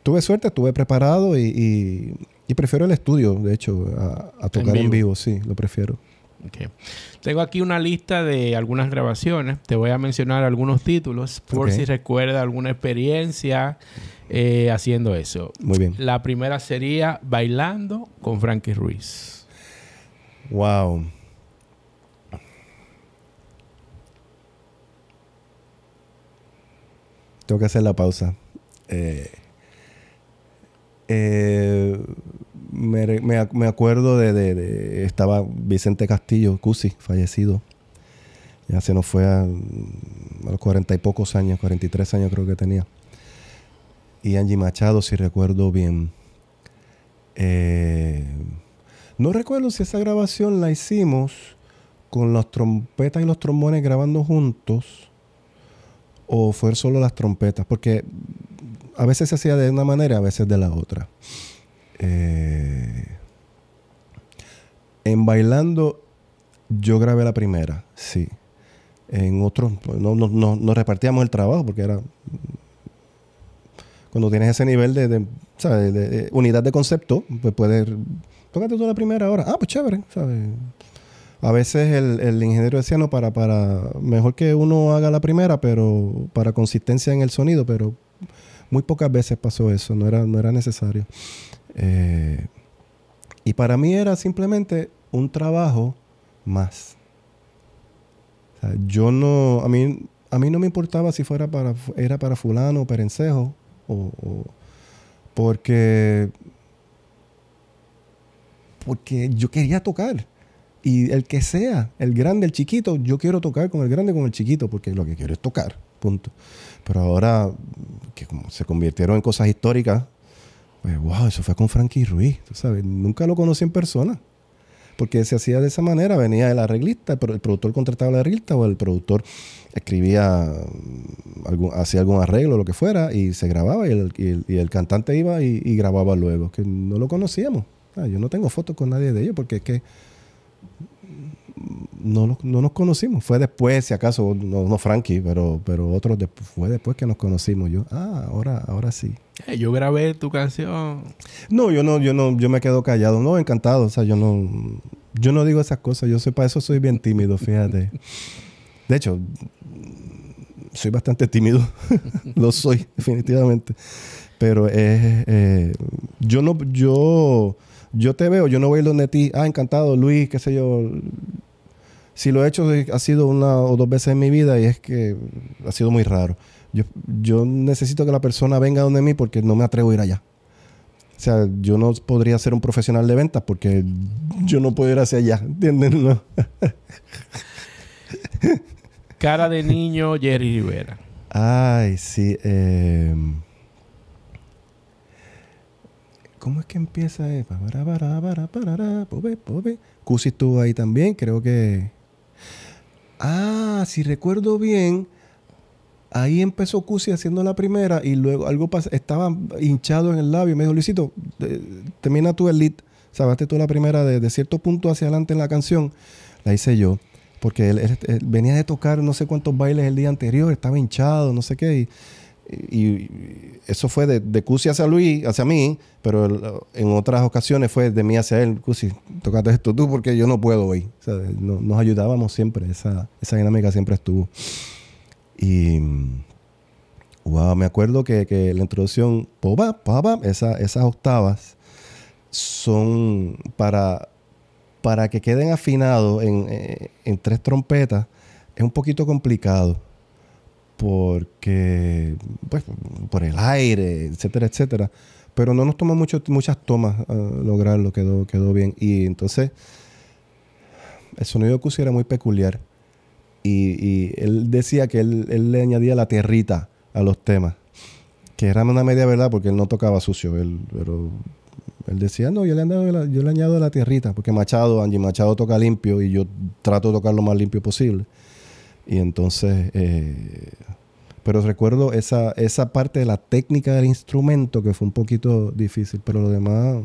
A: tuve suerte, estuve preparado y y prefiero el estudio, de hecho, a, tocar en vivo. sí, lo prefiero.
B: Okay. Tengo aquí una lista de algunas grabaciones. Te voy a mencionar algunos títulos por si recuerda alguna experiencia eh, haciendo eso. Muy bien. La primera sería Bailando con Frankie Ruiz. Wow.
A: Tengo que hacer la pausa. Eh. Eh, me, acuerdo de, Estaba Vicente Castillo, Cusi, fallecido. Ya se nos fue a, los cuarenta y pocos años, 43 años creo que tenía. Y Angie Machado, si recuerdo bien. Eh, no recuerdo si esa grabación la hicimos con las trompetas y los trombones grabando juntos o fue solo las trompetas, porque a veces se hacía de una manera, a veces de la otra. Eh, en Bailando, yo grabé la primera, sí. En otros, no, repartíamos el trabajo porque era. Cuando tienes ese nivel de, unidad de concepto, pues puedes. Tócate tú la primera ahora. Ah, pues chévere, A veces el, el, ingeniero decía, no, para, para, mejor que uno haga la primera, pero para consistencia en el sonido, pero muy pocas veces pasó eso, no era, no era necesario. Eh, y para mí era simplemente un trabajo más. yo no, a mí, a mí no me importaba si fuera para, era para fulano o perencejo, o, porque, porque yo quería tocar. Y el que sea, el grande, el chiquito, yo quiero tocar con el grande, con el chiquito, porque lo que quiero es tocar, punto. Pero ahora que se convirtieron en cosas históricas, pues wow, eso fue con Frankie Ruiz, tú sabes, nunca lo conocí en persona. Porque se hacía de esa manera, venía el arreglista, pero el productor contrataba al arreglista o el productor escribía, algún, hacía algún arreglo, lo que fuera, y se grababa y el, cantante iba y, grababa luego, que no lo conocíamos. Ah, yo no tengo fotos con nadie de ellos porque es que no, nos, conocimos. Fue después, si acaso, no, no Frankie, pero, pero otros fue después que nos conocimos. Yo, ah, ahora, ahora sí.
B: Eh, yo grabé tu canción.
A: No, yo no, yo no, yo me quedo callado. No, encantado. O sea, yo no, yo no digo esas cosas. Yo soy para eso soy bien tímido, fíjate. De hecho, soy bastante tímido. Lo soy, definitivamente. Pero es... Eh, yo no, yo, yo te veo, yo no voy a ir donde ti, ah, encantado, Luis, qué sé yo, si lo he hecho, eh, ha sido una o dos veces en mi vida y es que ha sido muy raro. Yo, yo necesito que la persona venga donde mí porque no me atrevo a ir allá. O sea, yo no podría ser un profesional de ventas porque yo no puedo ir hacia allá, ¿entienden?
B: Cara de niño, Jerry Rivera.
A: Ay, sí. Em, ¿Cómo es que empieza? Cusi estuvo ahí también, creo que Ah, si recuerdo bien, ahí empezó Cusi haciendo la primera y luego algo pasó, estaba hinchado en el labio. Y me dijo, Luisito, eh, termina tu el lead. Sabaste tú la primera de, cierto punto hacia adelante en la canción. La hice yo. Porque él, venía de tocar no sé cuántos bailes el día anterior, estaba hinchado, no sé qué. Y, y eso fue de, de, Cusi hacia Luis, hacia mí, pero en otras ocasiones fue de mí hacia él, Cusi, tocate esto tú porque yo no puedo hoy. nos ayudábamos siempre, esa, dinámica siempre estuvo. Y wow, me acuerdo que, la introducción, popa, esas octavas son para, para que queden afinados en eh, tres trompetas, es un poquito complicado porque, pues, por el aire, etcétera, etcétera. Pero no nos tomó muchas tomas eh, lograrlo, quedó, quedó bien. Y entonces, el sonido de Cusi era muy peculiar. Y, él decía que él, le añadía la tierrita a los temas. Que era una media verdad porque él no tocaba sucio. Él, pero él decía, no, yo le, añado la, yo le añado la tierrita. Porque Machado, Angie Machado toca limpio y yo trato de tocar lo más limpio posible. Y entonces, eh, pero recuerdo esa, esa parte de la técnica del instrumento que fue un poquito difícil, pero lo demás...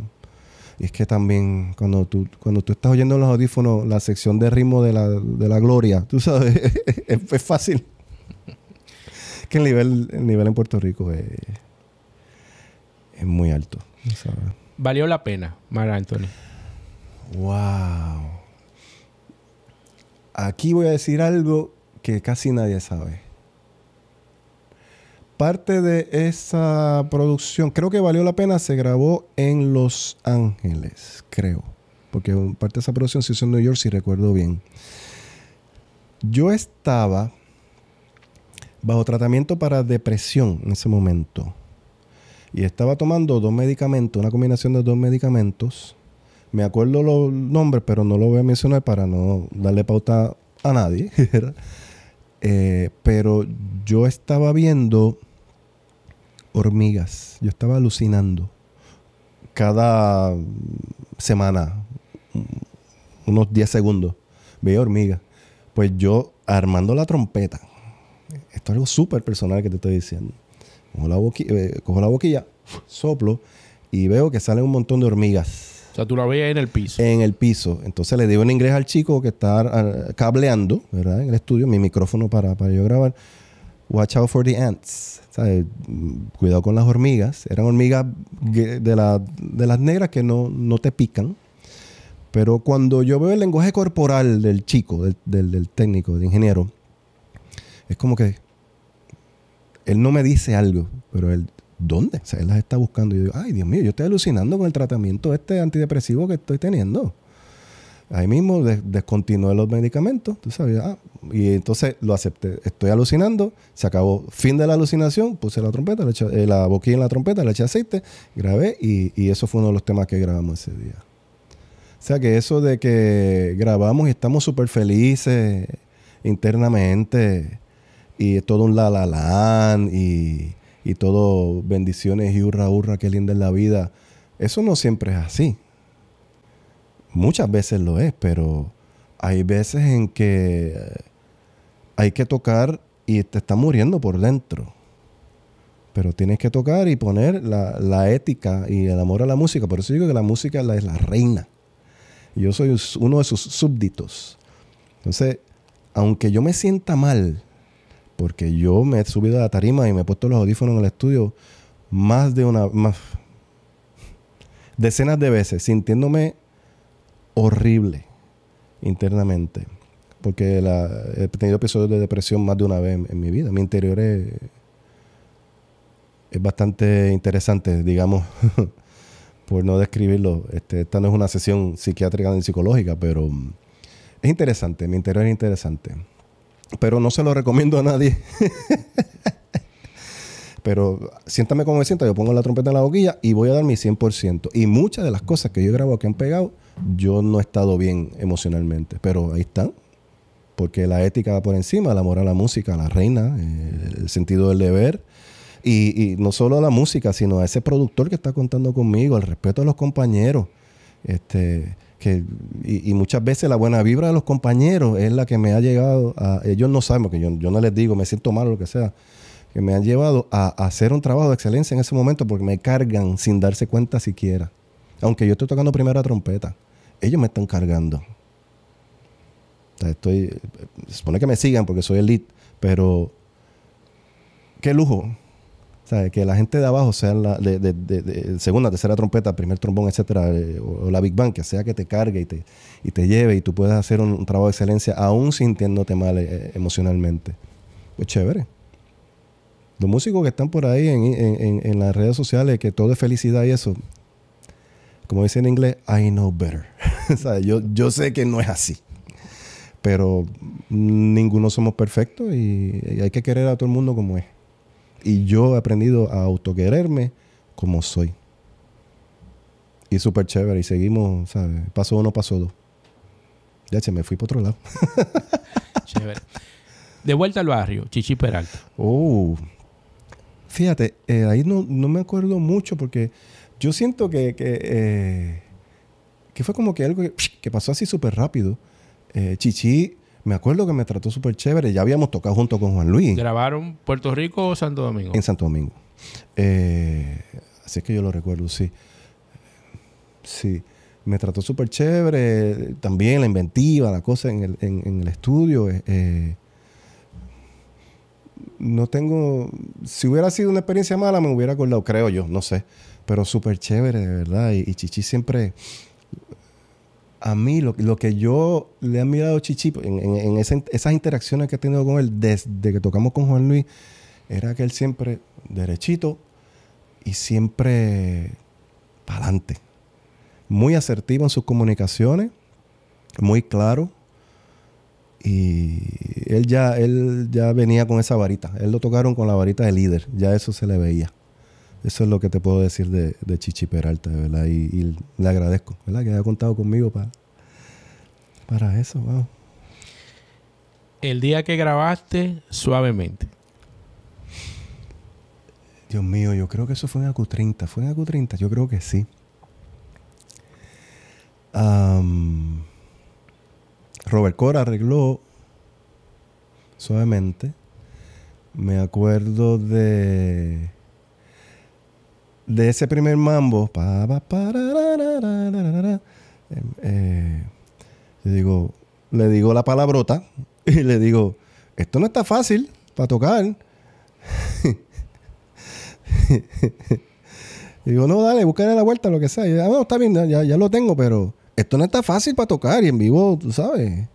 A: Y es que también cuando tú, cuando tú estás oyendo en los audífonos la sección de ritmo de la, de la gloria, tú sabes, es, fácil. que el nivel, el nivel en Puerto Rico es, muy alto.
B: ¿Valió la pena,
A: Mar Anthony? ¡Wow! Aquí voy a decir algo que casi nadie sabe. Parte de esa producción, creo que valió la pena, se grabó en Los Ángeles, creo. Porque parte de esa producción se hizo en New York, si recuerdo bien. Yo estaba bajo tratamiento para depresión en ese momento. Y estaba tomando dos medicamentos, una combinación de dos medicamentos. Me acuerdo los nombres, pero no lo voy a mencionar para no darle pauta a nadie. Eh, pero yo estaba viendo hormigas, yo estaba alucinando cada semana, mm, unos 10 segundos, veía hormigas. Pues yo armando la trompeta, esto es algo súper personal que te estoy diciendo, cojo la eh, boquilla, soplo y veo que salen un montón de hormigas
B: o sea, tú la veías en el piso. En el piso.
A: Entonces le di un inglés al chico que está ah, cableando, ¿verdad? En el estudio, mi micrófono para, para yo grabar. Watch out for the ants. Eh, cuidado con las hormigas. Eran hormigas de, la, de las negras que no, no, te pican. Pero cuando yo veo el lenguaje corporal del chico, del, del, del técnico, del ingeniero, es como que él no me dice algo, pero él ¿dónde? O sea, él las está buscando. Y yo digo, ay, Dios mío, yo estoy alucinando con el tratamiento este antidepresivo que estoy teniendo. Ahí mismo descontinué los medicamentos, tú sabes. Ah, y entonces lo acepté. Estoy alucinando, se acabó. Fin de la alucinación, puse la trompeta, eh, la boquilla en la trompeta, le eché aceite, grabé y, eso fue uno de los temas que grabamos ese día. O sea que eso de que grabamos y estamos súper felices internamente y todo un la la la. y y todo bendiciones y hurra, hurra, qué linda es la vida. Eso no siempre es así. Muchas veces lo es, pero hay veces en que eh, hay que tocar y te está muriendo por dentro. Pero tienes que tocar y poner la, ética y el amor a la música. Por eso digo que la música la, es la reina. Yo soy uno de sus súbditos. Entonces, aunque yo me sienta mal, porque yo me he subido a la tarima y me he puesto los audífonos en el estudio más de una, más, decenas de veces, sintiéndome horrible internamente, porque he tenido episodios de depresión más de una vez en, mi vida. Mi interior es, es bastante interesante, digamos, por no describirlo. Este, esta no es una sesión psiquiátrica ni psicológica, pero es interesante, mi interior es interesante. Pero no se lo recomiendo a nadie. Pero siéntame como me siento. yo pongo la trompeta en la boquilla y voy a dar mi 100%. Y muchas de las cosas que yo grabo que han pegado, yo no he estado bien emocionalmente. Pero ahí están. Porque la ética va por encima, la moral a la música, la reina, eh, el sentido del deber. Y, y no solo a la música, sino a ese productor que está contando conmigo, el respeto a los compañeros. Este, y, muchas veces la buena vibra de los compañeros es la que me ha llegado a, ellos no saben, porque yo, no les digo, me siento mal o lo que sea, que me han llevado a, hacer un trabajo de excelencia en ese momento porque me cargan sin darse cuenta siquiera. Aunque yo estoy tocando primera trompeta, ellos me están cargando. estoy, se supone que me sigan porque soy elite, pero qué lujo que la gente de abajo sea la, segunda, tercera trompeta, primer trombón, etcétera, eh, o, la Big Bang, que sea que te cargue y te, te lleve y tú puedas hacer un, trabajo de excelencia aún sintiéndote mal eh, emocionalmente. Pues chévere. Los músicos que están por ahí en, las redes sociales, que todo es felicidad y eso, como dice en inglés, I know better. Yo, yo sé que no es así pero ninguno somos perfectos y, hay que querer a todo el mundo como es. Y yo he aprendido a autoquererme como soy. Y es súper chévere. Y seguimos, ¿sabes? Paso uno, paso dos. Ya se me fui para otro lado.
B: chévere. De vuelta al barrio, Chichi Peralta.
A: Oh. Fíjate, eh, ahí no, no, me acuerdo mucho porque yo siento que, que, eh, fue como que algo que, pasó así súper rápido. Eh, Chichi me acuerdo que me trató súper chévere. Ya habíamos tocado junto con Juan Luis.
B: ¿Grabaron Puerto Rico o Santo Domingo? En
A: Santo Domingo. Eh, así es que yo lo recuerdo, sí. Sí. Me trató súper chévere. También la inventiva, la cosa en el, en, el estudio. Eh, eh, no tengo. Si hubiera sido una experiencia mala, me hubiera acordado, creo yo, no sé. Pero súper chévere, de verdad. Y, y Chichi siempre a mí, lo, que yo le he mirado a Chichi en, esas interacciones que he tenido con él desde que tocamos con Juan Luis, era que él siempre derechito y siempre para adelante. Muy asertivo en sus comunicaciones, muy claro. Y él ya, él ya venía con esa varita. Él lo tocaron con la varita de líder. Ya eso se le veía. Eso es lo que te puedo decir de, Chichi Peralta, ¿verdad? Y, le agradezco, ¿verdad? Que haya contado conmigo para, para eso, wow.
B: El día que grabaste,
A: suavemente. Dios mío, yo creo que eso fue en AQ30. ¿Fue en AQ30? Yo creo que sí. Robert Cora arregló suavemente. Me acuerdo de de ese primer mambo, pa, pa, digo, le digo la palabrota y le digo, esto no está fácil para tocar. digo, no, dale, búscale la vuelta, lo que sea. Ah, ya, lo tengo, pero esto no está fácil para tocar y en vivo, tú sabes.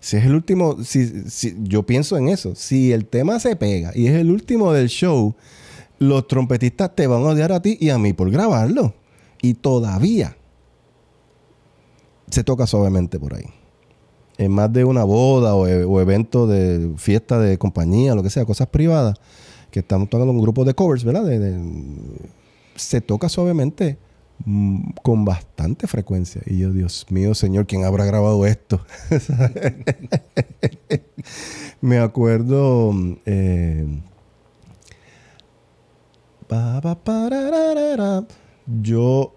A: Si es el último, si, si, yo pienso en eso. Si el tema se pega y es el último del show, los trompetistas te van a odiar a ti y a mí por grabarlo. Y todavía se toca suavemente por ahí. En más de una boda o, e, evento de fiesta de compañía, lo que sea, cosas privadas, que estamos tocando un grupo de covers, ¿verdad? se toca suavemente mm, con bastante frecuencia. Y yo, Dios mío, Señor, ¿quién habrá grabado esto? Me acuerdo eh, yo,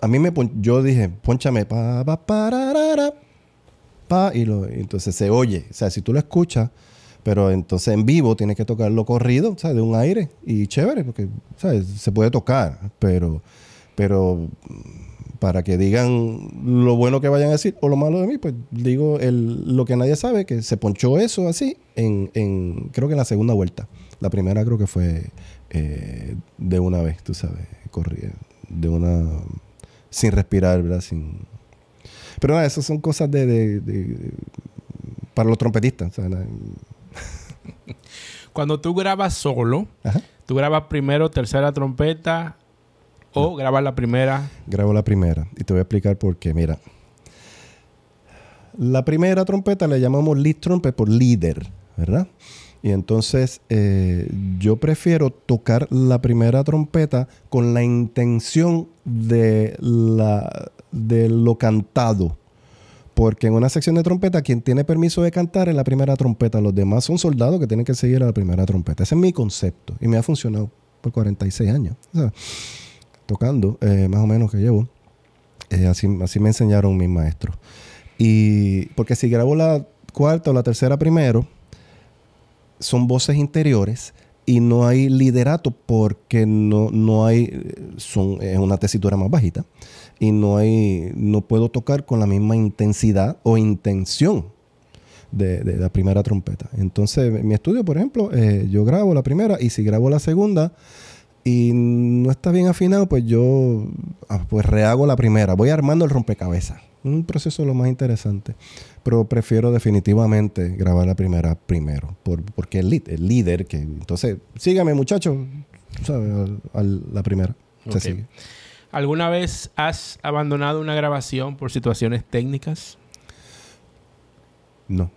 A: a mí me, yo dije, ponchame, pa, pa, pa, pa, y, lo, entonces se oye. O sea, si tú lo escuchas, pero entonces en vivo tienes que tocarlo corrido, O sea, De un aire y chévere, porque, ¿sabes? Se puede tocar, pero, pero mm, para que digan lo bueno que vayan a decir o lo malo de mí, pues digo lo que nadie sabe, que se ponchó eso así en, en creo que en la segunda vuelta. La primera creo que fue eh, de una vez, tú sabes, corría, eh, de una, sin respirar, ¿verdad? Sin... Pero nada, eso son cosas de, para los trompetistas. ¿sabes?
B: Cuando tú grabas solo, tú grabas primero tercera trompeta o grabas la primera.
A: Grabo la primera y te voy a explicar por qué. Mira, la primera trompeta la llamamos lead trompet por líder, ¿verdad? Y entonces eh, yo prefiero tocar la primera trompeta con la intención de, la, de lo cantado. Porque en una sección de trompeta, quien tiene permiso de cantar es la primera trompeta. Los demás son soldados que tienen que seguir a la primera trompeta. Ese es mi concepto. Y me ha funcionado por 46 años. tocando, eh, más o menos que llevo. Eh, así, así me enseñaron mis maestros. Y porque si grabo la cuarta o la tercera primero, son voces interiores y no hay liderato porque no, no hay, es una tesitura más bajita y no, hay, no puedo tocar con la misma intensidad o intención de, la primera trompeta. Entonces, en mi estudio, por ejemplo, eh, yo grabo la primera y si grabo la segunda y no está bien afinado, pues yo ah, pues rehago la primera, voy armando el rompecabezas. Un proceso lo más interesante. Pero prefiero definitivamente grabar la primera primero. porque el, el líder que... Entonces, sígame muchacho, A, la primera.
B: ¿Alguna vez has abandonado una grabación por situaciones técnicas?
A: No.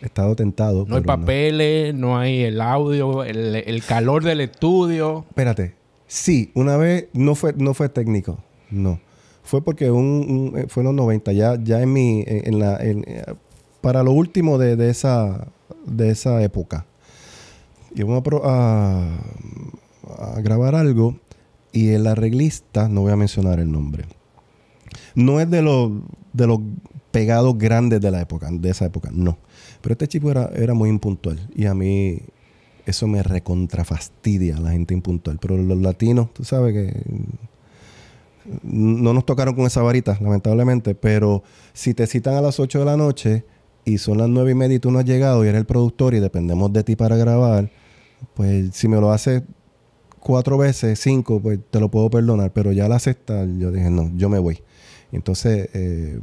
A: He estado tentado. No hay
B: papeles, no. hay el audio, el, el, calor del estudio.
A: Espérate. Sí, una vez no fue, no fue técnico. No fue porque un, eh, fue en los 90, ya, ya en mi, en la, eh, para lo último de, esa, de esa época. Yo a, grabar algo y el arreglista, no voy a mencionar el nombre, no es de los, de los pegados grandes de la época, de esa época, no. Pero este chico era, era muy impuntual y a mí eso me recontrafastidia, la gente impuntual. Pero los latinos, tú sabes que no nos tocaron con esa varita, lamentablemente, pero si te citan a las 8 de la noche y son las nueve y media y tú no has llegado y eres el productor y dependemos de ti para grabar, pues si me lo haces cuatro veces, cinco, pues te lo puedo perdonar, pero ya la sexta yo dije, no, yo me voy. Entonces eh,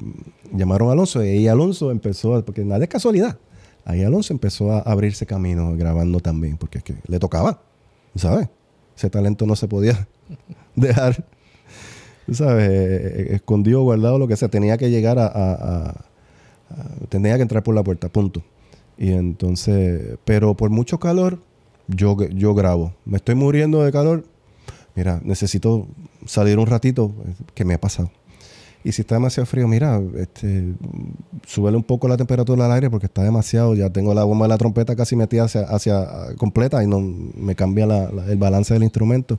A: llamaron a Alonso y ahí Alonso empezó, porque nada es casualidad, ahí Alonso empezó a abrirse camino grabando también, porque es que le tocaba, ¿sabes? Ese talento no se podía dejar tú sabes, eh, eh, escondido, guardado, lo que sea, tenía que llegar a, tenía que entrar por la puerta, punto. Y entonces, pero por mucho calor, yo, yo grabo. Me estoy muriendo de calor. Mira, necesito salir un ratito, eh, que me ha pasado. Y si está demasiado frío, mira, este, súbele un poco la temperatura al aire porque está demasiado. Ya tengo la bomba de la trompeta casi metida hacia, ah, completa y no me cambia el balance del instrumento.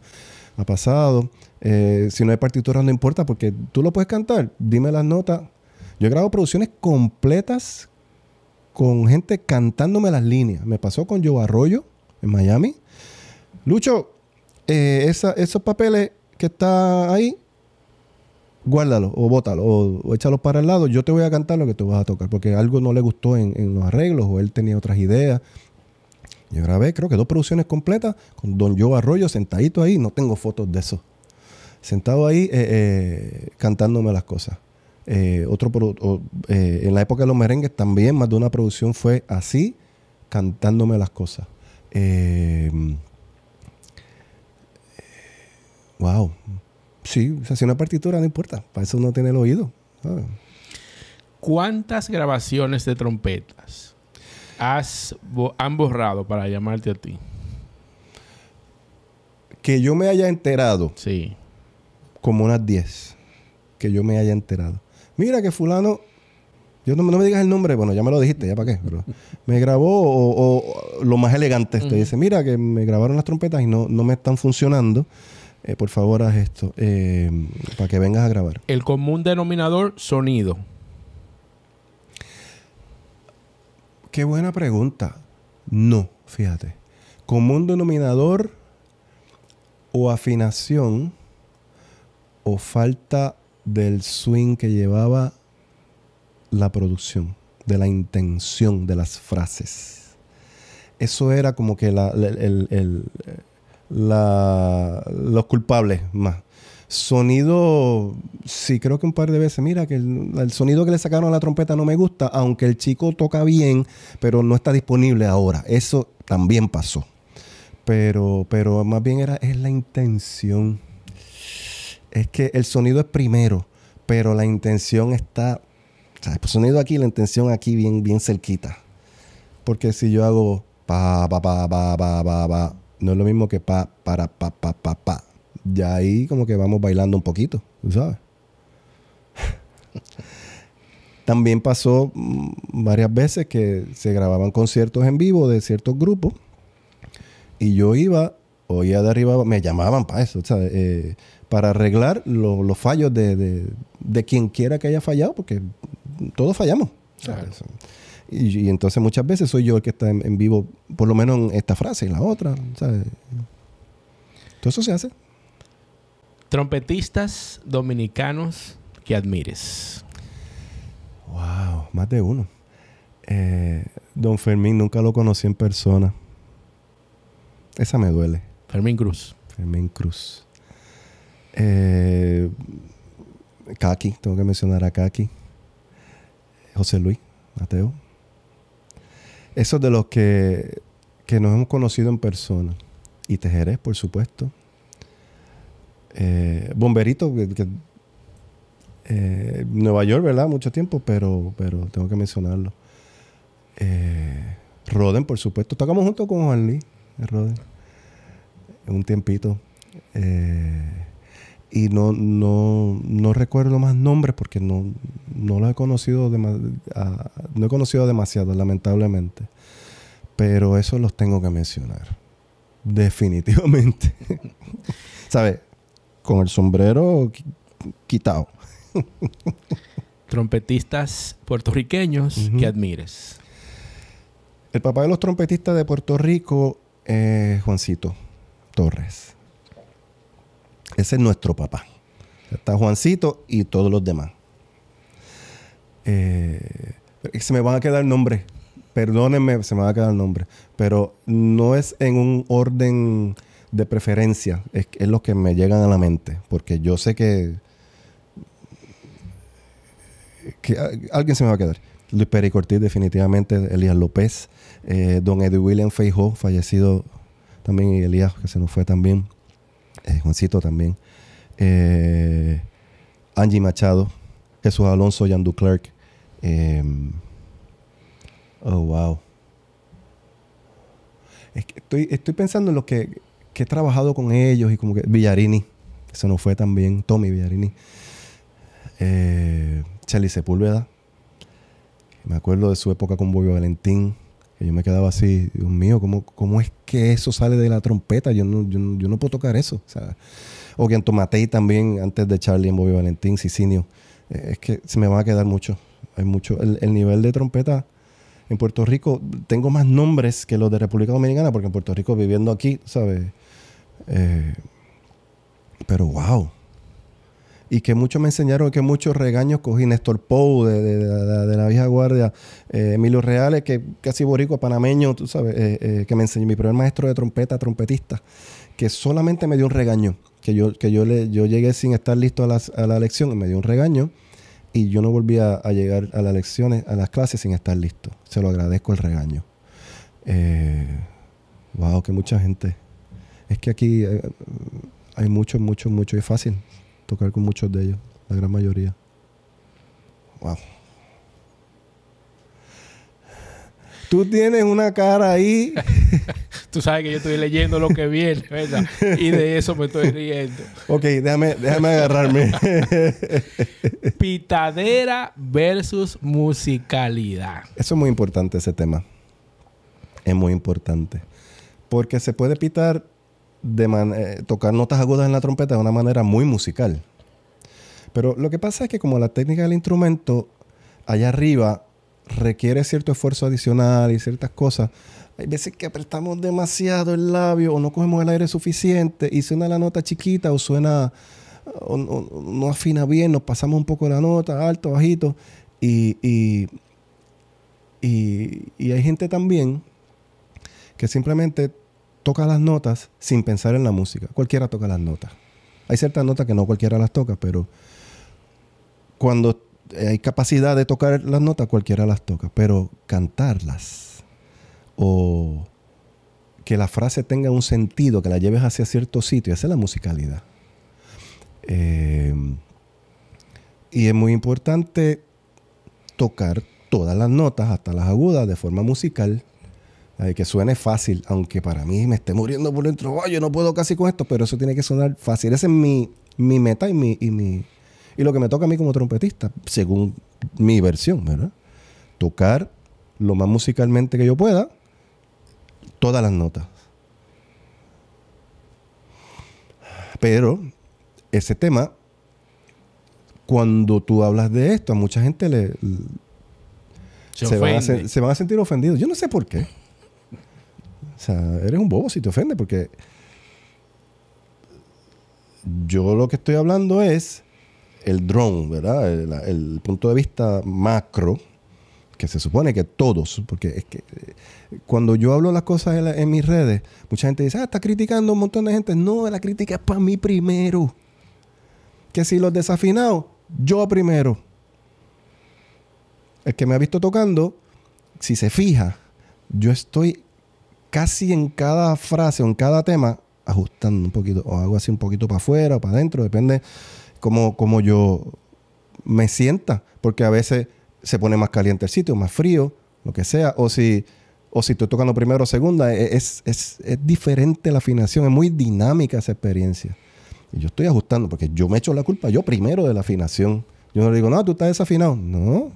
A: Ha pasado. Eh, si no hay partitura, no importa, porque tú lo puedes cantar. Dime las notas. Yo he producciones completas con gente cantándome las líneas. Me pasó con Joe Arroyo en Miami. Lucho, eh, esos papeles que está ahí, guárdalos o bótalo o, échalos para el lado. Yo te voy a cantar lo que tú vas a tocar porque algo no le gustó en, en los arreglos o él tenía otras ideas. Yo grabé, creo que dos producciones completas con Don Joe Arroyo sentadito ahí. No tengo fotos de eso sentado ahí eh, eh, cantándome las cosas. Eh, otro en la época de los merengues también más de una producción fue así, cantándome las cosas. Em, wow. Sí, o sea, si una partitura no importa, para eso uno tiene el oído.
B: ¿Cuántas grabaciones de trompetas has han borrado para llamarte a ti? Que yo me haya enterado. Sí
A: como unas 10 que yo me haya enterado. Mira que fulano, yo no, me digas el nombre, bueno, ya me lo dijiste, ya para qué, me grabó o, lo más elegante, te dice, mira que me grabaron las trompetas y no, no me están funcionando. Eh, por favor, haz esto, em, para que vengas a grabar.
B: El común denominador, sonido.
A: Qué buena pregunta. No, fíjate. Común denominador o afinación o falta del swing que llevaba la producción, de la intención de las frases. Eso era como que los culpables más. Sonido, sí, creo que un par de veces. Mira, que el, sonido que le sacaron a la trompeta no me gusta, aunque el chico toca bien, pero no está disponible ahora. Eso también pasó. Pero, pero más bien era, es la intención es que el sonido es primero, pero la intención está, o sonido aquí, la intención aquí bien, bien cerquita. Porque si yo hago pa, pa, pa, pa, pa, pa, pa no es lo mismo que pa, para, pa, pa, pa, pa. Ya ahí como que vamos bailando un poquito, sabes? También pasó mm, varias veces que se grababan conciertos en vivo de ciertos grupos y yo iba, oía de arriba, me llamaban para eso, ¿sabes? Eh, para arreglar los fallos de, quien quiera que haya fallado, porque todos fallamos. Y, entonces muchas veces soy yo el que está en, vivo, por lo menos en esta frase, y la otra. Todo eso se hace.
B: Trompetistas dominicanos que admires.
A: Wow, más de uno. Eh, don Fermín nunca lo conocí en persona. Esa me duele. Fermín Cruz. Fermín Cruz. Eh, Kaki, tengo que mencionar a Kaki. José Luis, Mateo. Esos de los que, que nos hemos conocido en persona. Y Tejeres por supuesto. Eh, Bomberito, que, eh, Nueva York, ¿verdad? Mucho tiempo, pero, pero tengo que mencionarlo. Roden, por supuesto. Tocamos junto con Juan Lee, Roden. Un tiempito y no, no, recuerdo más nombres porque no, no los he conocido, no he conocido demasiado, lamentablemente. Pero eso los tengo que mencionar. Definitivamente. ¿Sabes?
B: Con el sombrero quitado. Trompetistas puertorriqueños que admires.
A: El papá de los trompetistas de Puerto Rico es Juancito Torres ese es nuestro papá. Está Juancito y todos los demás. Eh, se me van a quedar nombres. Perdónenme, se me va a quedar nombres. Pero no es en un orden de preferencia. Es, lo que me llegan a la mente. Porque yo sé que, alguien se me va a quedar. Luis Pérez Cortés, definitivamente. Elías López. Eh, don Edwin William Feijó, fallecido también. Y Elías, que se nos fue también. Eh, Juancito también, eh, Angie Machado, Jesús Alonso, Yandu Clark. Em, oh, wow. estoy, estoy, pensando en los que, he trabajado con ellos y como que Villarini, eso no fue también, Tommy Villarini, eh, Charlie Sepúlveda, me acuerdo de su época con Bobby Valentín, yo me quedaba así, Dios mío, ¿cómo, cómo es que eso sale de la trompeta? Yo no, yo, no puedo tocar eso. O, sea, o que en Tomatei también, antes de Charlie en Bobby Valentín, Sicinio. Eh, es que se me va a quedar mucho. Hay mucho. El, nivel de trompeta en Puerto Rico, tengo más nombres que los de República Dominicana, porque en Puerto Rico viviendo aquí, ¿sabes? Eh, pero wow, y que muchos me enseñaron que muchos regaños cogí. Néstor Pou de, la vieja guardia, eh, Emilio Reales, que casi borico panameño, tú sabes, eh, eh, que me enseñó mi primer maestro de trompeta, trompetista, que solamente me dio un regaño, que yo, que yo, le, yo llegué sin estar listo a, las, a la lección, me dio un regaño y yo no volví a, llegar a las lecciones, a las clases sin estar listo. Se lo agradezco el regaño. wow, que mucha gente. Es que aquí hay mucho, mucho, mucho y fácil tocar con muchos de ellos, la gran mayoría. Wow. Tú tienes una cara ahí.
B: Tú sabes que yo estoy leyendo lo que viene, ¿verdad? Y de eso me estoy riendo. Ok, déjame, déjame agarrarme. Pitadera versus musicalidad.
A: Eso es muy importante, ese tema. Es muy importante. Porque se puede pitar de eh, tocar notas agudas en la trompeta de una manera muy musical. Pero lo que pasa es que como la técnica del instrumento allá arriba requiere cierto esfuerzo adicional y ciertas cosas, hay veces que apretamos demasiado el labio o no cogemos el aire suficiente y suena la nota chiquita o suena o, no afina bien, nos pasamos un poco la nota, alto, bajito. y, y hay gente también que simplemente toca las notas sin pensar en la música. Cualquiera toca las notas. Hay ciertas notas que no cualquiera las toca, pero cuando hay capacidad de tocar las notas, cualquiera las toca. Pero cantarlas o que la frase tenga un sentido, que la lleves hacia cierto sitio, esa es la musicalidad. Eh, y es muy importante tocar todas las notas, hasta las agudas, de forma musical, que suene fácil, aunque para mí me esté muriendo por dentro, yo no puedo casi con esto, pero eso tiene que sonar fácil. Esa es mi, mi meta y mi, y lo que me toca a mí como trompetista, según mi versión, ¿verdad? Tocar lo más musicalmente que yo pueda todas las notas. Pero ese tema, cuando tú hablas de esto, a mucha gente le, se, van a sentir ofendidos. Yo no sé por qué. O sea, eres un bobo si te ofende, porque yo lo que estoy hablando es el drone, ¿verdad? El, punto de vista macro, que se supone que todos, porque es que eh, cuando yo hablo las cosas en, mis redes, mucha gente dice, ah, está criticando a un montón de gente. No, la crítica es para mí primero. Que si los desafinados, yo primero. El que me ha visto tocando, si se fija, yo estoy casi en cada frase o en cada tema, ajustando un poquito, o hago así un poquito para afuera o para adentro, depende cómo, yo me sienta, porque a veces se pone más caliente el sitio, más frío, lo que sea, o si, o si estoy tocando primero o segunda, e, es, diferente la afinación, es muy dinámica esa experiencia. Y yo estoy ajustando, porque yo me echo la culpa yo primero de la afinación. Yo no le digo, no, tú estás desafinado. No.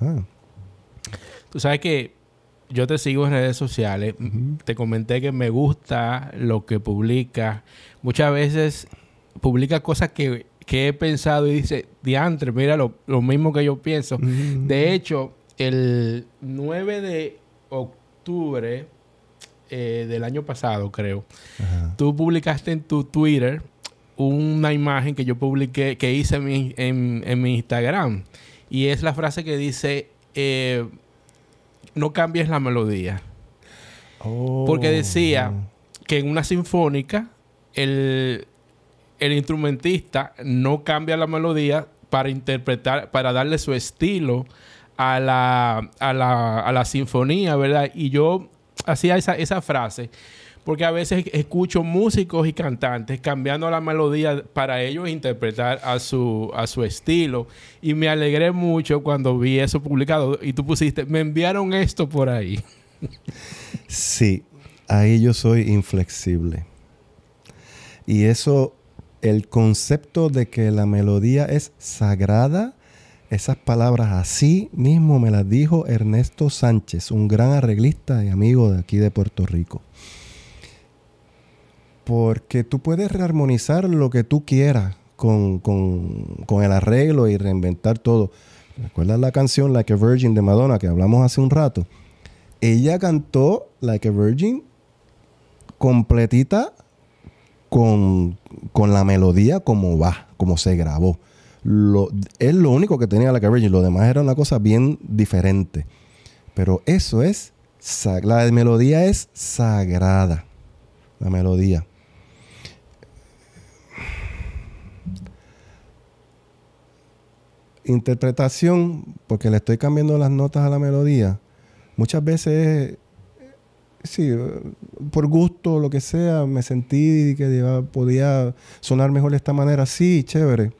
A: Ah.
B: Tú sabes que yo te sigo en redes sociales, te comenté que me gusta lo que publica. Muchas veces publica cosas que, he pensado y dice, diantre, mira lo, mismo que yo pienso. De hecho, el 9 de octubre eh, del año pasado, creo, tú publicaste en tu Twitter una imagen que yo publiqué, que hice en mi, en, mi Instagram. Y es la frase que dice... Eh, no cambies la melodía.
A: Porque decía
B: oh. que en una sinfónica el, el instrumentista no cambia la melodía para interpretar, para darle su estilo a la, a la, a la sinfonía, ¿verdad? Y yo hacía esa, esa frase porque a veces escucho músicos y cantantes cambiando la melodía para ellos interpretar a su, a su estilo. Y me alegré mucho cuando vi eso publicado y tú pusiste, me enviaron esto por ahí.
A: sí, ahí yo soy inflexible. Y eso, el concepto de que la melodía es sagrada, esas palabras así mismo me las dijo Ernesto Sánchez, un gran arreglista y amigo de aquí de Puerto Rico porque tú puedes rearmonizar lo que tú quieras con, con, el arreglo y reinventar todo. ¿Recuerdas la canción Like a Virgin de Madonna que hablamos hace un rato? Ella cantó Like a Virgin completita con, con la melodía como va, como se grabó. Lo, es lo único que tenía Like a Virgin, lo demás era una cosa bien diferente. Pero eso es, la melodía es sagrada, la melodía. interpretación, porque le estoy cambiando las notas a la melodía, muchas veces, sí, por gusto, lo que sea, me sentí que podía sonar mejor de esta manera. Sí, chévere.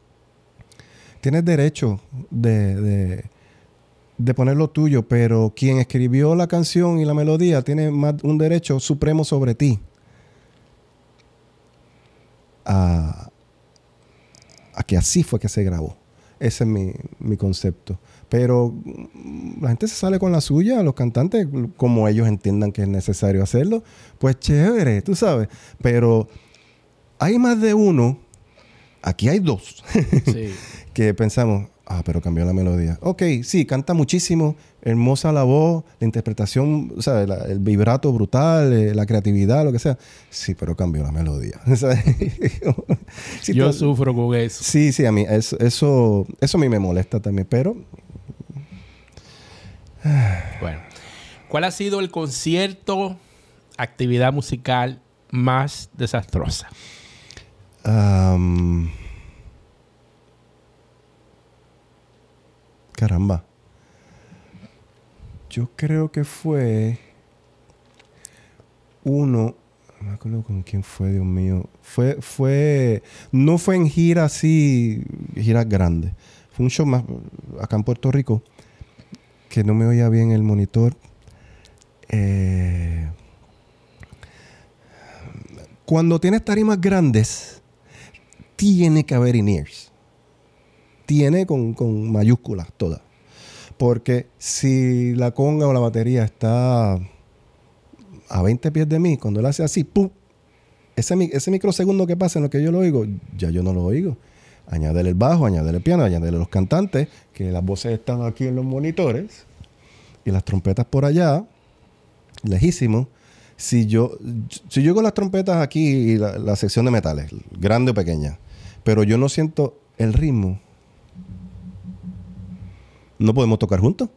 A: Tienes derecho de, de, poner lo tuyo, pero quien escribió la canción y la melodía tiene un derecho supremo sobre ti. Ah, a que así fue que se grabó. Ese es mi, concepto. Pero mm, la gente se sale con la suya, los cantantes, como ellos entiendan que es necesario hacerlo, pues chévere, tú sabes. Pero hay más de uno, aquí hay dos, que pensamos, ah, pero cambió la melodía. Ok, sí, canta muchísimo, hermosa la voz, la interpretación, o sea, el vibrato brutal, eh, la creatividad, lo que sea. Sí, pero cambió la melodía.
B: Yo sufro
A: con eso. Sí, sí, a mí eso, eso, a mí me molesta también, pero...
B: bueno, ¿cuál ha sido el concierto, actividad musical más desastrosa?
A: caramba yo creo que fue uno, no me acuerdo con quién fue, Dios mío. Fue, fue, no fue en gira así, giras grandes. Fue un show más acá en Puerto Rico que no me oía bien el monitor. Eh, cuando tienes tarimas grandes, tiene que haber in-ears. Tiene con, con mayúsculas todas. Porque si la conga o la batería está a 20 pies de mí, cuando él hace así, ¡pum! Ese, ese microsegundo que pasa en lo que yo lo oigo, ya yo no lo oigo. Añádele el bajo, añádele el piano, añádele los cantantes, que las voces están aquí en los monitores y las trompetas por allá, lejísimo, Si yo, si yo las trompetas aquí y la sección de metales, grande o pequeña, pero yo no siento el ritmo, no podemos tocar juntos.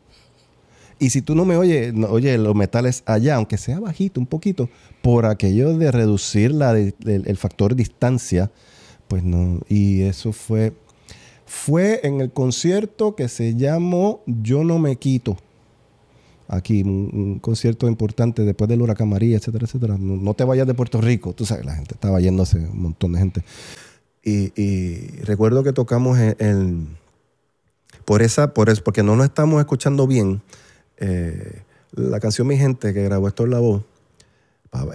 A: Y si tú no me oyes, oye los metales allá, aunque sea bajito un poquito, por aquello de reducir el, factor distancia, pues no. Y eso fue, fue en el concierto que se llamó Yo no me quito. Aquí, un, concierto importante después del huracán María, etcétera, etcétera. No, te vayas de Puerto Rico. Tú sabes, la gente estaba yéndose, un montón de gente. Y, recuerdo que tocamos en por esa, por eso, porque no nos estamos escuchando bien. Eh, la canción Mi Gente que grabó esto Lavoe,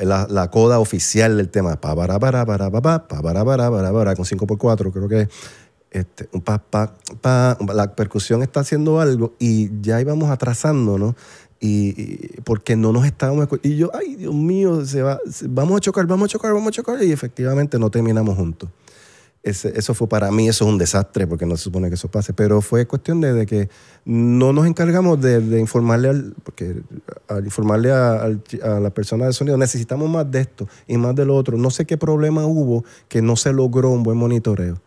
A: eh, la la, coda oficial del tema, pa para para pa con 5x4, creo que este, un pa, pa, pa, la percusión está haciendo algo y ya íbamos atrasando, ¿no? y porque no nos estábamos y yo, ay Dios mío, se va, vamos a chocar, vamos a chocar, vamos a chocar y efectivamente no terminamos juntos eso fue para mí, eso es un desastre, porque no se supone que eso pase, pero fue cuestión de, que no nos encargamos de, informarle al, porque al informarle a, la persona de sonido, necesitamos más de esto y más de lo otro. No sé qué problema hubo que no se logró un buen monitoreo.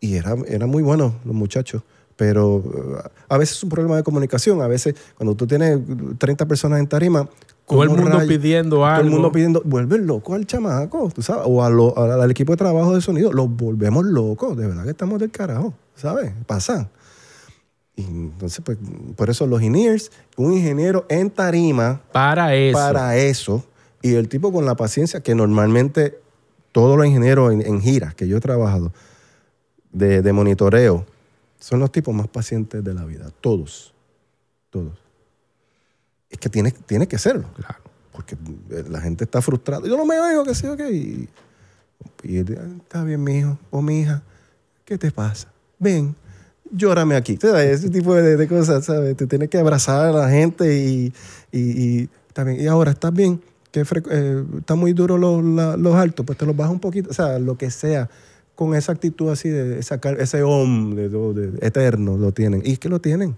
A: Y era, era muy bueno los muchachos pero eh, a veces es un problema de comunicación. A veces, cuando tú tienes 30 personas en tarima,
B: todo el mundo pidiendo algo. Todo el mundo
A: pidiendo, vuelven loco al chamaco, tú sabes, o al equipo de trabajo de sonido, los volvemos locos, de verdad que estamos del carajo, ¿sabes? Pasa. Y entonces, pues, por eso los engineers, un ingeniero en tarima.
B: Para eso. Para
A: eso. Y el tipo con la paciencia que normalmente todos los ingenieros en, giras que yo he trabajado de monitoreo son los tipos más pacientes de la vida. Todos. Todos es que tiene que serlo. Claro. Porque eh, la gente está frustrada. Yo no me oigo, que sí, ok. Y, y está bien, mi hijo o mi hija, ¿qué te pasa? Ven, llórame aquí. ese tipo de, cosas, ¿sabes? Te tienes que abrazar a la gente y, y, también. Y ahora, ¿estás bien? que eh, está muy duro los, altos, pues te los bajas un poquito, o sea, lo que sea, con esa actitud así de sacar ese hombre eterno, lo tienen. Y es que lo tienen.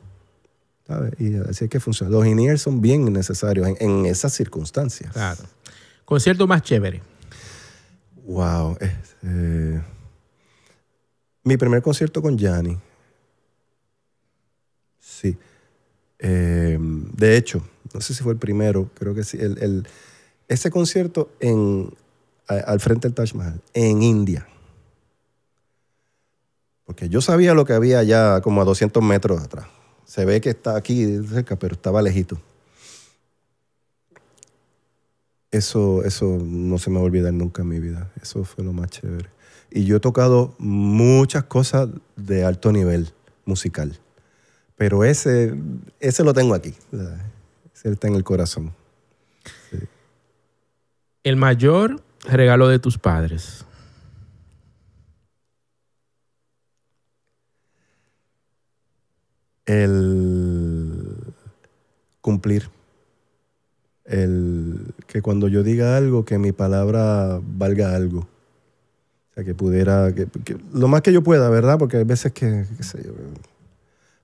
A: Y así es que funciona. Los in son bien necesarios en, esas circunstancias.
B: Claro. ¿Concierto más chévere? Wow. Eh, eh,
A: mi primer concierto con Yanni. Sí. Eh, de hecho, no sé si fue el primero, creo que sí. El, ese concierto al frente del Taj Mahal, en India. Porque yo sabía lo que había allá como a 200 metros atrás. Se ve que está aquí cerca, pero estaba lejito. Eso, eso no se me va a olvidar nunca en mi vida. Eso fue lo más chévere. Y yo he tocado muchas cosas de alto nivel musical. Pero ese, ese lo tengo aquí. Ese está en el corazón.
B: El mayor regalo de tus padres.
A: el cumplir. El que cuando yo diga algo, que mi palabra valga algo. O sea, que pudiera, que, lo más que yo pueda, ¿verdad? Porque hay veces que, qué sé yo,